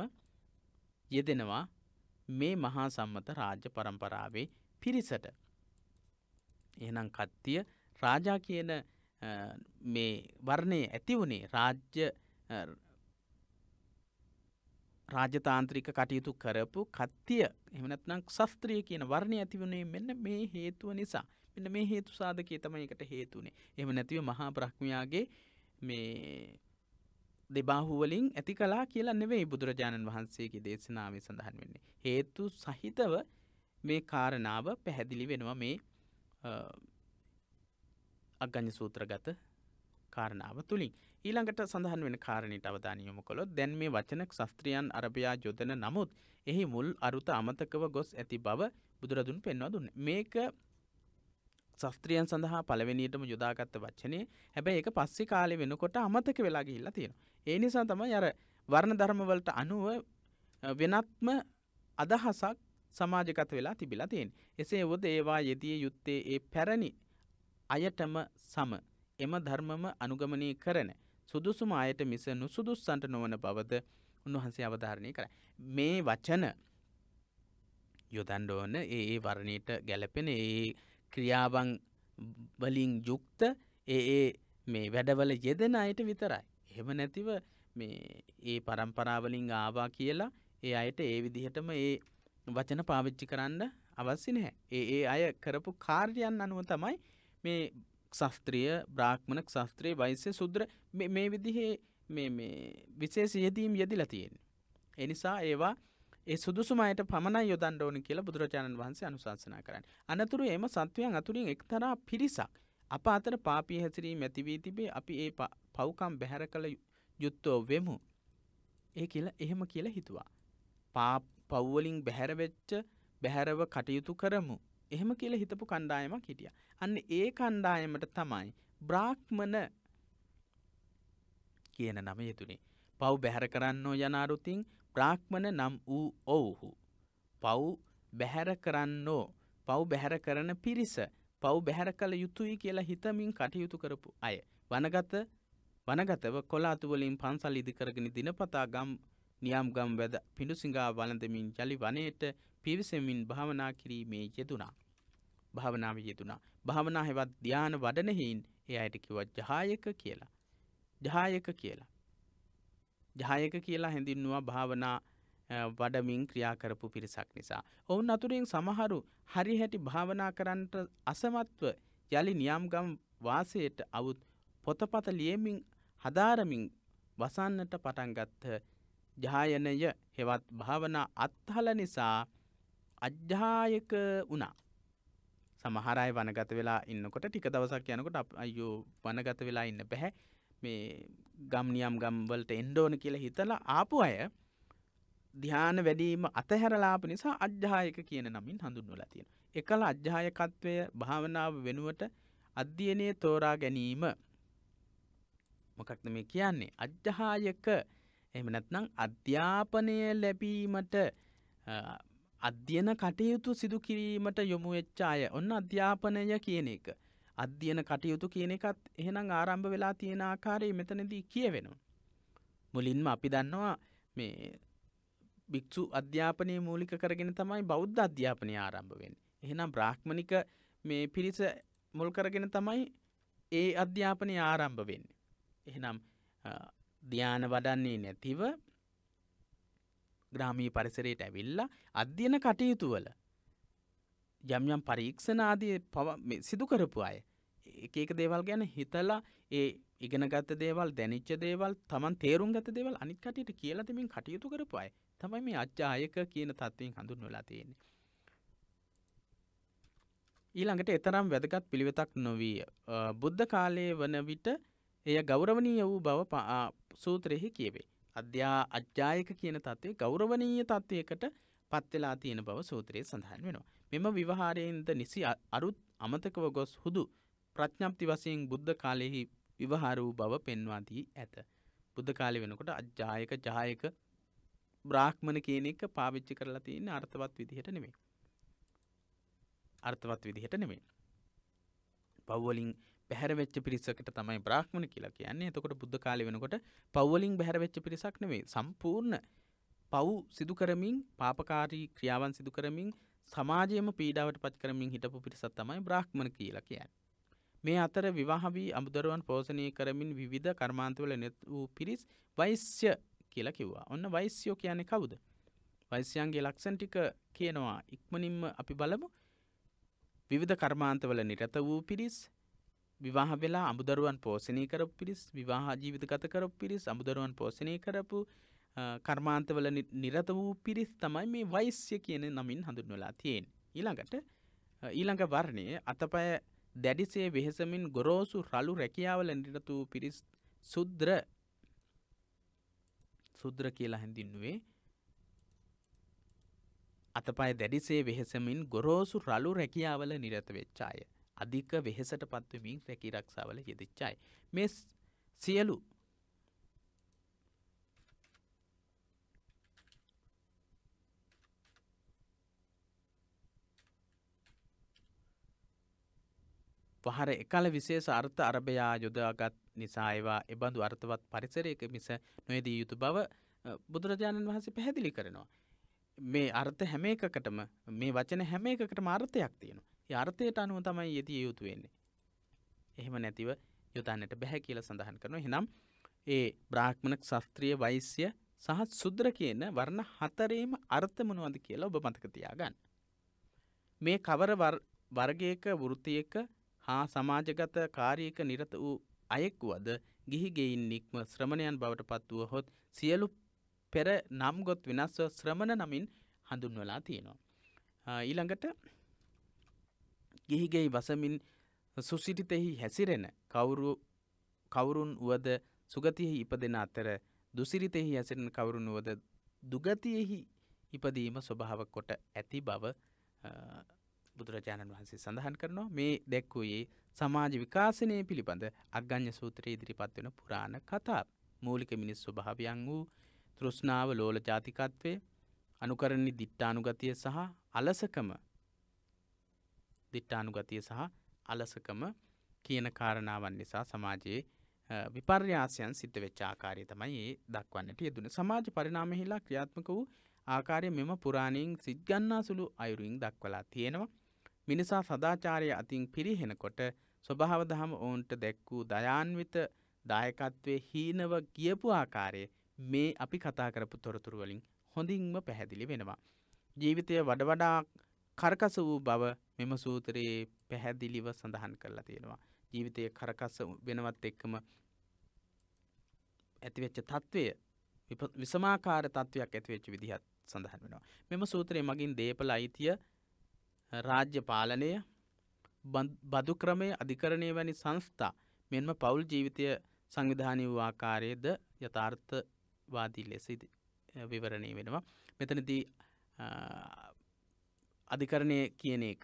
යෙදෙනවා මේ මහා සම්මත රාජ්‍ය පරම්පරාවේ පිරිසට. එහනම් කත්තිය රාජා කියන මේ වර්ණය ඇති වුණේ රාජ්‍ය රාජතාන්ත්‍රික කටයුතු කරපු කත්තිය එමනත්නම් ශස්ත්‍රිය කියන වර්ණය ඇතිවුණේ මෙන්න මේ හේතුව නිසා මෙන්න මේ හේතු සාධකය තම එකට හේතුනේ එම නැතිව මහා බ්‍රහ්මයාගේ මේ දෙබාහුවලින් ඇති කලා කියලා නෙවෙයි බුදුරජාණන් වහන්සේගේ දේශනාවේ සඳහන් වෙන්නේ. හේතු සහිතව මේ කාරණාව පැහැදිලි වෙනවා මේ අගඥ සූත්‍රගත කාරණාව තුළින්. ඊළඟට සඳහන් වෙන කාරණයට අවධානයොම කොළොත් දැන් මේ වචනක් ශස්ත්‍රියන් අරභයා යොදන නමුත් එහි මුල් අරුත අමතකව ගොස් ඇති බව බුදුරදුන් පෙන්වා දුන්න. මේක ශස්ත්‍රියන් සඳහා පළවෙනියටම යොදාගත්ත වචනේ හැබැයි ඒක පස්සේ කාලේ වෙනකොට අමතක වෙලා ගිහිල්ලා තියෙනවා. ඒ නිසා තමයි අර වර්ණ ධර්මවලට අනුව වෙනත්ම අදහසක් සමාජගත වෙලා තිබිලා තියෙන. එසේ වුවද ඒවා යෙදිය යුත්තේ ඒ පැරණි අයටම සම එම ධර්මම අනුගමනය කරන සුදුසුම අයට මිස නුසුදුස්සන්ට නොවන බවද උන්වහන්සේ අවධාරණය කර. මේ වචන යොදන්ඩ ඕන ඒ වරණයට ගැලපෙන ඒ ක්‍රියාවන් වලින් යුක්ත ඒ ඒ මේ වැඩවල යෙදෙන අයට විතරයි. එහෙම නැතිව ඒ පරම්පරාවලින් ආවා කියලා ඒ අයට ඒ විදිහටම ඒ වචන පාවිච්චි කරන්න අවස්සි නැහැ. ඒ ඒ අය කරපු කාර්යයන් අනුව තමයි මේ ක්ෂස්ත්‍රිය බ්‍රාහ්මණ ක්ෂස්ත්‍රයේ වෛස්‍ය සුද්‍ර මේ විදිහේ විශේෂ යෙදීම් යෙදිලා තියෙන. එනිසා ඒවා ඒ සුදුසුමයට පමණ යොදන් ඕන කියලා බුදුරජාණන් වහන්සේ අනුශාසනා කරන්න. අනතුරු එම සත්වයන් අතුරින් එක්තරා පිරිසක්. අප අතර පාපී හැසිරීම ඇතිවී තිබේ අපි ඒ පව්කම් බැහැර කළ යුත්තෝ වෙමු. ඒ කියලා එහෙම කියලා හිතුවා. පා පව්වලින් බැහැරවෙච්ච බැහැරව කටයුතු කරමු. එහෙම කියල හිතපු කණ්ඩායමක් හිටිය. අන්න ඒ කණ්ඩායමට තමයි බ්‍රාක්්මන කියන නම යෙතුනේ. පව් බැහැර කරන්නෝ යනාරුතින් බ්‍රාහ්මණ නම් වූ ඔවුහු. පව් බැහැර කරන්නෝ පව් බැහැර කරන පිරිස පව් බැහැර කළ යුතුයි කියලා හිතමින් කටයුතු කරපු අය. වනගත වනගතව කොලාතුවලින් පන්සල් ඉදිකරගෙන දිනපතා ගම් නියම් ගම් වැද පිඩුසිඟා වලඳමින් ජලි වනයට පිවිසමින් භාවනා කිරීමේ යෙදුනා. භාවනාව යෙදුනා. භාවනා හෙවත් ධ්‍යාන වඩනෙහින් එ අයට කිව ජහායක කියලා. ජහායක කියලා. ජයක කියලා හැඳින්නවා භාවනා වඩමින් ක්‍රියා කරපු පිරිසක් නිසා. ඔවුන් අතුරින් සමහරු හරි හැටි භාවනා කරන්නට අසමත්ව යළි නියම්ගම් වාසයට අවුත් පොතපත ලියමින් හදාරමින් වසන්නට පටන්ගත්හ ජායනය හෙවත් භාවනා අත්හල නිසා අජ්ජායක වුණා. සමහරයි වනගත වෙලා ඉන්නකොට ටික දවසක් යනකොට අයෝ වනගත වෙලා ඉන්න බැහැ මේ ගම්නියම් ගම්වලට එන්ඩෝන කියලා හිතලා ආපු අය ධ්‍යාන වැඩීම අතහැරලාප නිසා අධ්‍යායක කියන නමින් හඳුන්වලා තියෙන. එකල අධ්‍යායකත්වය භාවනාව වෙනුවට අධ්‍යයනය තෝරා ගැනීම මොකක්ද මේ කියන්නේ අධ්‍යායක එමනත්නම් අධ්‍යාපනය ලැබීමට අධ්‍යන කටයුතු සිදු කිරීමට යොමු වෙච්චාය ඔන්න අධ්‍යාපනය කියන එක. අධ්‍යයන කටයුතු කියන එකත් එහෙනම් ආරම්භ වෙලා තියෙන ආකාරයේ මෙතනදී කියවෙනවා. මුලින්ම අපි දන්නවා මේ භික්‍ෂු අධ්‍යාපනය මූලික කරගෙන තමයි බෞද්ධ අධ්‍යාපනය ආරම්භ වෙන්. එහෙනම් බ්‍රාහ්මණික මේ පිරිස මුල් කරගෙන තමයි ඒ අධ්‍යාපනය ආරම්භ වෙන්න. එහෙනම් ධ්‍යාන වඩන්නේ නැතිව ග්‍රාමී පරිසරයට ඇවිල්ලා අධ්‍යන කටයුතුවල යම් යම් පරීක්ෂනාදී පව සිදුකරපු අය ඒක දේවල් ගැන හිතලා ඒ ඉගෙනගත දේවල් දැනිච්ච දේවල් තමන් තේරුම් ගත දේවල් අනිකටට කියලතිමින් කටයුතු කරපුයි තමයි මේ අච්චායක කියන තත්වයෙන් හඳුන් වෙලා තියෙන්නේ. ඊළඟට එතරම් වැදගත් පිළිවෙතක් නොවීය. බුද්ධ කාලයේ වන විට එය ගෞරවනීය වූ බව සූත්‍රයෙහි කියවේ. අධ්‍යා අජ්ජායක කියන තත්ත්වය ගෞරවනීය තත්ත්වයකට පත්වෙලා තියෙන බව සූත්‍රයේ සඳහන් වෙනවා. මෙම විවහාරයෙන්ද නිසි අරුත් අමතකව ගොස් හුදු ප්‍රඥප්ති වසයෙන් බුද්ධ කාලයෙහි විවහාර වූ බව පෙන්වාදී ඇත. බුද්ධ කාලෙ වෙනකොට අජ්ජායක ජායක බ්‍රාහ්මණ කියන එක පාවිච්චි කරලා තියෙන අර්ථවත් විදිහට නෙමේ. අර්ථවත් විදිහට නෙමේ. පව්වලින් පැහැරවෙච්ච පිරිසකට තමයි බ්‍රාහ්මණ කියලා කියන්නේ එතකොට බුද්ධ කාලෙ වෙනකොට පව්වලින් බැහැරවෙච්ච පිරිසක් නෙමේ සම්පූර්ණ පව් සිදුකරමින් පාපකාරී ක්‍රියාවන් සිදුකරමින් සමාජයම පීඩාවට පත් කරමින් හිටපු පිරිසත් තමයි බ්‍රහ්මණ කියලා කියන්. මේ අතර විවාහවී අමුදරුවන් පෝසණය කරමින් විධ කර්මාන්තවල නැත් වූ පිරිස් වෛශ්‍ය කියලා කිව්වා ඔන්න වෛශ්‍යෝ කියන්නේ කවුද. වෛශ්‍යයන්ගේ ලක්ෂන් ටික කියනවා ඉක්මනින්ම අපි බලමු විවිධ කර්මාන්තවල නිරත වූ පිරිස් විවාහ වෙලා අමුදරුවන් පෝසණය කරපු පිරිස් විවාහ ජීවිත ගත කරපු පිරිස් අමුදරුවන් පෝසණය කරපු කර්මාන්තවල නිරත වූ පිරිස් තමයි මේ වෛස්්‍ය කියන නමින් හඳුන්වලා තියෙන්. ඊළඟට ඊළඟ වර්ණය අතපය දැඩිසේ වෙහෙසමින් ගොරෝසු රලු රැකියාවල නිරතු පිරිස් සුද්‍ර සුද්‍ර කියලා හැඳින්නුවේ අතපය දැඩිසේ වෙහෙසමින් ගොරෝසු රලු රැකියාවල නිරත වෙච්චාය. අධික වෙහෙසට පත්වමින් රැකි රක්ෂාවල යෙදිච්චායි. මෙ සියලු පහර එකල විශේෂ අර්ථ අරභයා යොදාගත් නිසා ඒවා එබඳු අර්ථවත් පරිසරයක මිස නොයදී යුතු බව බුදුරජාණන් වහන්සේ පැහැදිලි කරනවා. මේ අර්ථ හැම එකකටම මේ වචන හැම එකකටම අර්ථයක් තියෙනවා. ඒ අර්ථයට අනුව තමයි යෙදිය යුතු වෙන්නේ. එහෙම නැතිව යොදන්නට බැහැ කියලා සඳහන් කරනවා. එහෙනම් ඒ බ්‍රාහ්මණ ශාස්ත්‍රීය වෛශ්‍ය සහ සුද්‍ර කියන වර්ණ හතරේම අර්ථ මොනවද කියලා ඔබ මතක තියාගන්න. මේ කවර වර්ගයක වෘත්තියක හා සමාජගත කාරීක නිරත වූ අයෙක් වුවද ගිහිගෙයින් නික්ම ශ්‍රමණයන් බවට පත්වුවහොත් සියලු පෙර නම්ගොත් වෙනස්ව ශ්‍රමණ නමින් හඳුන්වලා තියෙනවා. ඊළඟට ගිහිගෙයි වසමින් සුසිටිතෙහි හැසිරෙන කවුරුන් වුවද සුගතියෙහි ඉපදෙන අතර දුසිරිතෙහි හැසිරෙන කවුරුන් වුවද දුගතියෙහි ඉපදීම ස්වභාව කොට ඇති බව බුදුරජාණන් වහන්සේ සඳහන් කරනවා මේ දැක්වූයේ සමාජ විකාශනය පිළිබඳ අග්ඥ සූත්‍රයේ ඉදිරිපත් වෙන පුරාණ කතා මූලික මිනිස් ස්වභාවයන් වූ තෘෂ්ණාව ලෝල ජාතිකත්වය අනුකරණි දිට්ටානුගතිය සහ අලසකම දිට්ටානුගතිය සහ අලසකම කියන කාරණාවන් නිසා සමාජයේ විපර්යාසයන් සිද්ධ වෙච්ච ආකාරය තමයි ඒ දක්වන්නට යෙදුන සමාජ පරිනාමහිලා ක්‍රියාත්මක වූ ආකාරය මෙම පුරාණයෙන් සිද්ගන්නා සුළු අයුරුවින් දක්වලා තියෙනවා මිනිසා සදාචාරය අතින් පිරිහෙනකොට ස්වභාව දහම ඔවුන්ට දැක්වූ දයාන්විත දායකත්වය හීනව කියපු ආකාරය මේ අපි කතා කරපු තොරතුරුවලින් හොඳින්ම පැහැදිලි වෙනවා. ජීවිතය වඩවඩා කරකස වූ බව මෙම සූතරයේ පැහැදිලිව සඳහන් කරලා තියෙනවා. ජීවිතය කරකස වෙනවත් එක්කම ඇතිවෙච්ච තත්ත්වය විසමාකාර තත්ත්වයක් ඇතිවෙච්ච විදිහත් සඳහන් වෙනවා. මෙම සූත්‍රය මගින් දේපල අයිතිය රාජ්‍ය පාලනය බදු ක්‍රමය අධිකරණය වැනි සංස්ථා මෙන්ම පවුල් ජීවිතය සංවිධානය වූ ආකාරයද යථාර්ථවාදී ලෙස විවරණය වෙනවා. මෙතනදී අධිකරණය කියන එක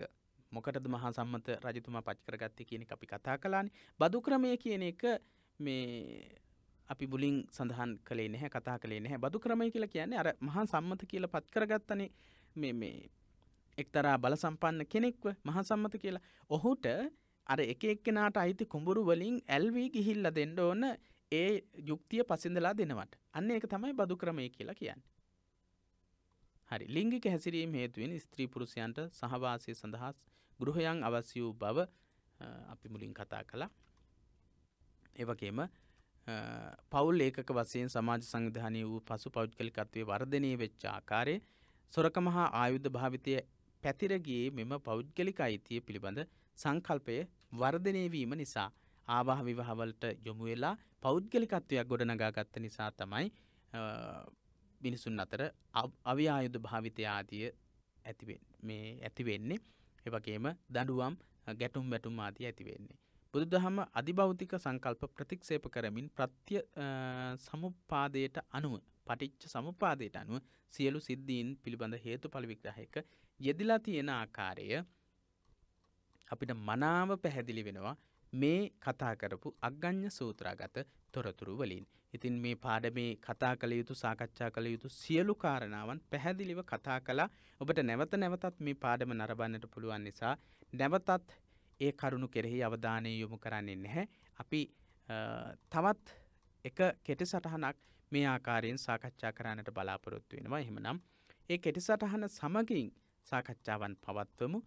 මොකටද මහා සම්මත රජතුමා පච් කරගත්තේ කියන අපි කතා කලානේ බදු ක්‍රමය කියන එක මේ අපි බුලින් සඳහන් කළේ නැහැ කතා කළේ නැහැ බදු ක්‍රමය කියලා කියන්නේ අර මහා සම්මත කියලා පත් කරගත්තනේ මේ එක්තරා බලසම්පන්න කෙනෙක්ව මහසම්මත කියලා ඔහුට අර එක එක්කෙනාට අයිති කුඹුරු වලින් ඇල්වී ගිහිල්ල දෙන්න ඕන ඒ යුක්තිය පසිඳලා දෙනවට අන්න ඒක තමයි බදු ක්‍රමය කියලා කියන්න. හරි ලිංගික හැසිරීම හේතුවෙන් ස්ත්‍රී පුරුෂයන්ට සහවාසය සඳහා ගෘහයන් අවශ්‍ය වූ බව අපි මුලින් කතා කළා. එවගේම පවුල් ඒකක වසයෙන් සමාජ සංවිධානය වූ පසු පෞද්ගලිකත්වය වර්ධනය වෙච්ච ආකාරය සොරකමහා ආයුධ භාවිතය පැතිරගේ මෙම පෞද්ගලික අයිතිය පිළිබඳ සංකල්පය වර්ධනයවීම නිසා ආවාහ විවාහවලට යොමු වෙලා පෞද්ගලිකත්වයක් ගොඩනගාගත්ත නිසා තමයි මිනිසුන් අතර අව්‍යායුධ භාවිතය ආදිය මේ ඇතිවෙන්නේ එවගේම දඩුවම් ගැටුම් වැටුම් ආදී ඇතිවෙන්නේ. බුදු දහම අධිභෞතික සංකල්ප ප්‍රතික්ෂේප කරමින් ප්‍රත්‍ය සමුපාදයට අනුව පටිච්ච සමුපාදයට අනුව සියලු සිද්ධීන් පිළිබඳ හේතු පලිවිග්‍රහයක යෙදිලා තියෙන ආකාරය අපිට මනාව පැහැදිලි වෙනවා මේ කතා කරපු අග්ගඥ සූත්‍රාගත තොරතුරු වලින්. ඉතින් මේ පාඩමේ කතා කළ යුතු සාකච්ඡා කළ යුතු සියලු කාරණාවන් පැහැදිලිව කතා කළා. ඔබට නැවත නැවතත් මේ පාඩම නරඹන්නට පුළුවන් නිසා නැවතත් ඒ කරුණු කෙරෙහි අවධානය යොමු කරන්නේ නැහැ. අපි තවත් එක කෙටි සටහනක් මේ ආකාරයෙන් සාකච්ඡා කරන්නට බලාපොරොත්තු වෙනවා. එහෙමනම් ඒ කෙටි සටහන සමගින් සාකච්ඡාවන් පවත්වමු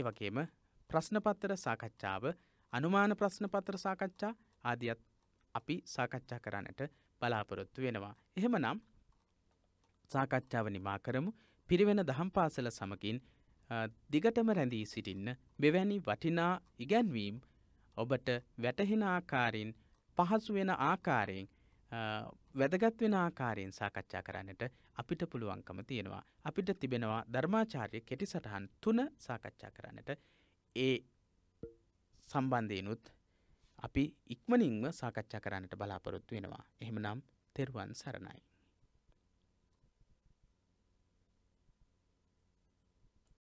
ඒවගේම ප්‍රශ්නපත්තර සාකච්ඡාව අනුමාන ප්‍රශ්නපත්‍ර සාකච්ඡා ආදියත් අපි සාකච්ඡා කරන්නට බලාපොරොත්තු වෙනවා. එහෙමනම් සාකච්ඡාව නිමා කරමු පිරිවෙන දහම් පාසල සමකින් දිගටම රැඳී සිටින්න මෙවැනි වටිනා ඉගැන්වීම් ඔබට වැටහෙන ආකාරයෙන් පහසු වෙන ආකාරයෙන් වැදගත් වෙන ආකාරයෙන් සාකච්ඡා කරන්නට අපිට පුළුවන්කම තියෙනවා. අපිට තිබෙනවා ධර්මාචාර්ය කෙටි සටහන් තුන සාකච්ඡා කරන්නට ඒ සම්බන්ධයනුත් අපි ඉක්මනින්ව සාකච්ඡා කරන්නට බලාපොරොත්තු වෙනවා. එහෙමනම් තෙරුවන් සරණයි.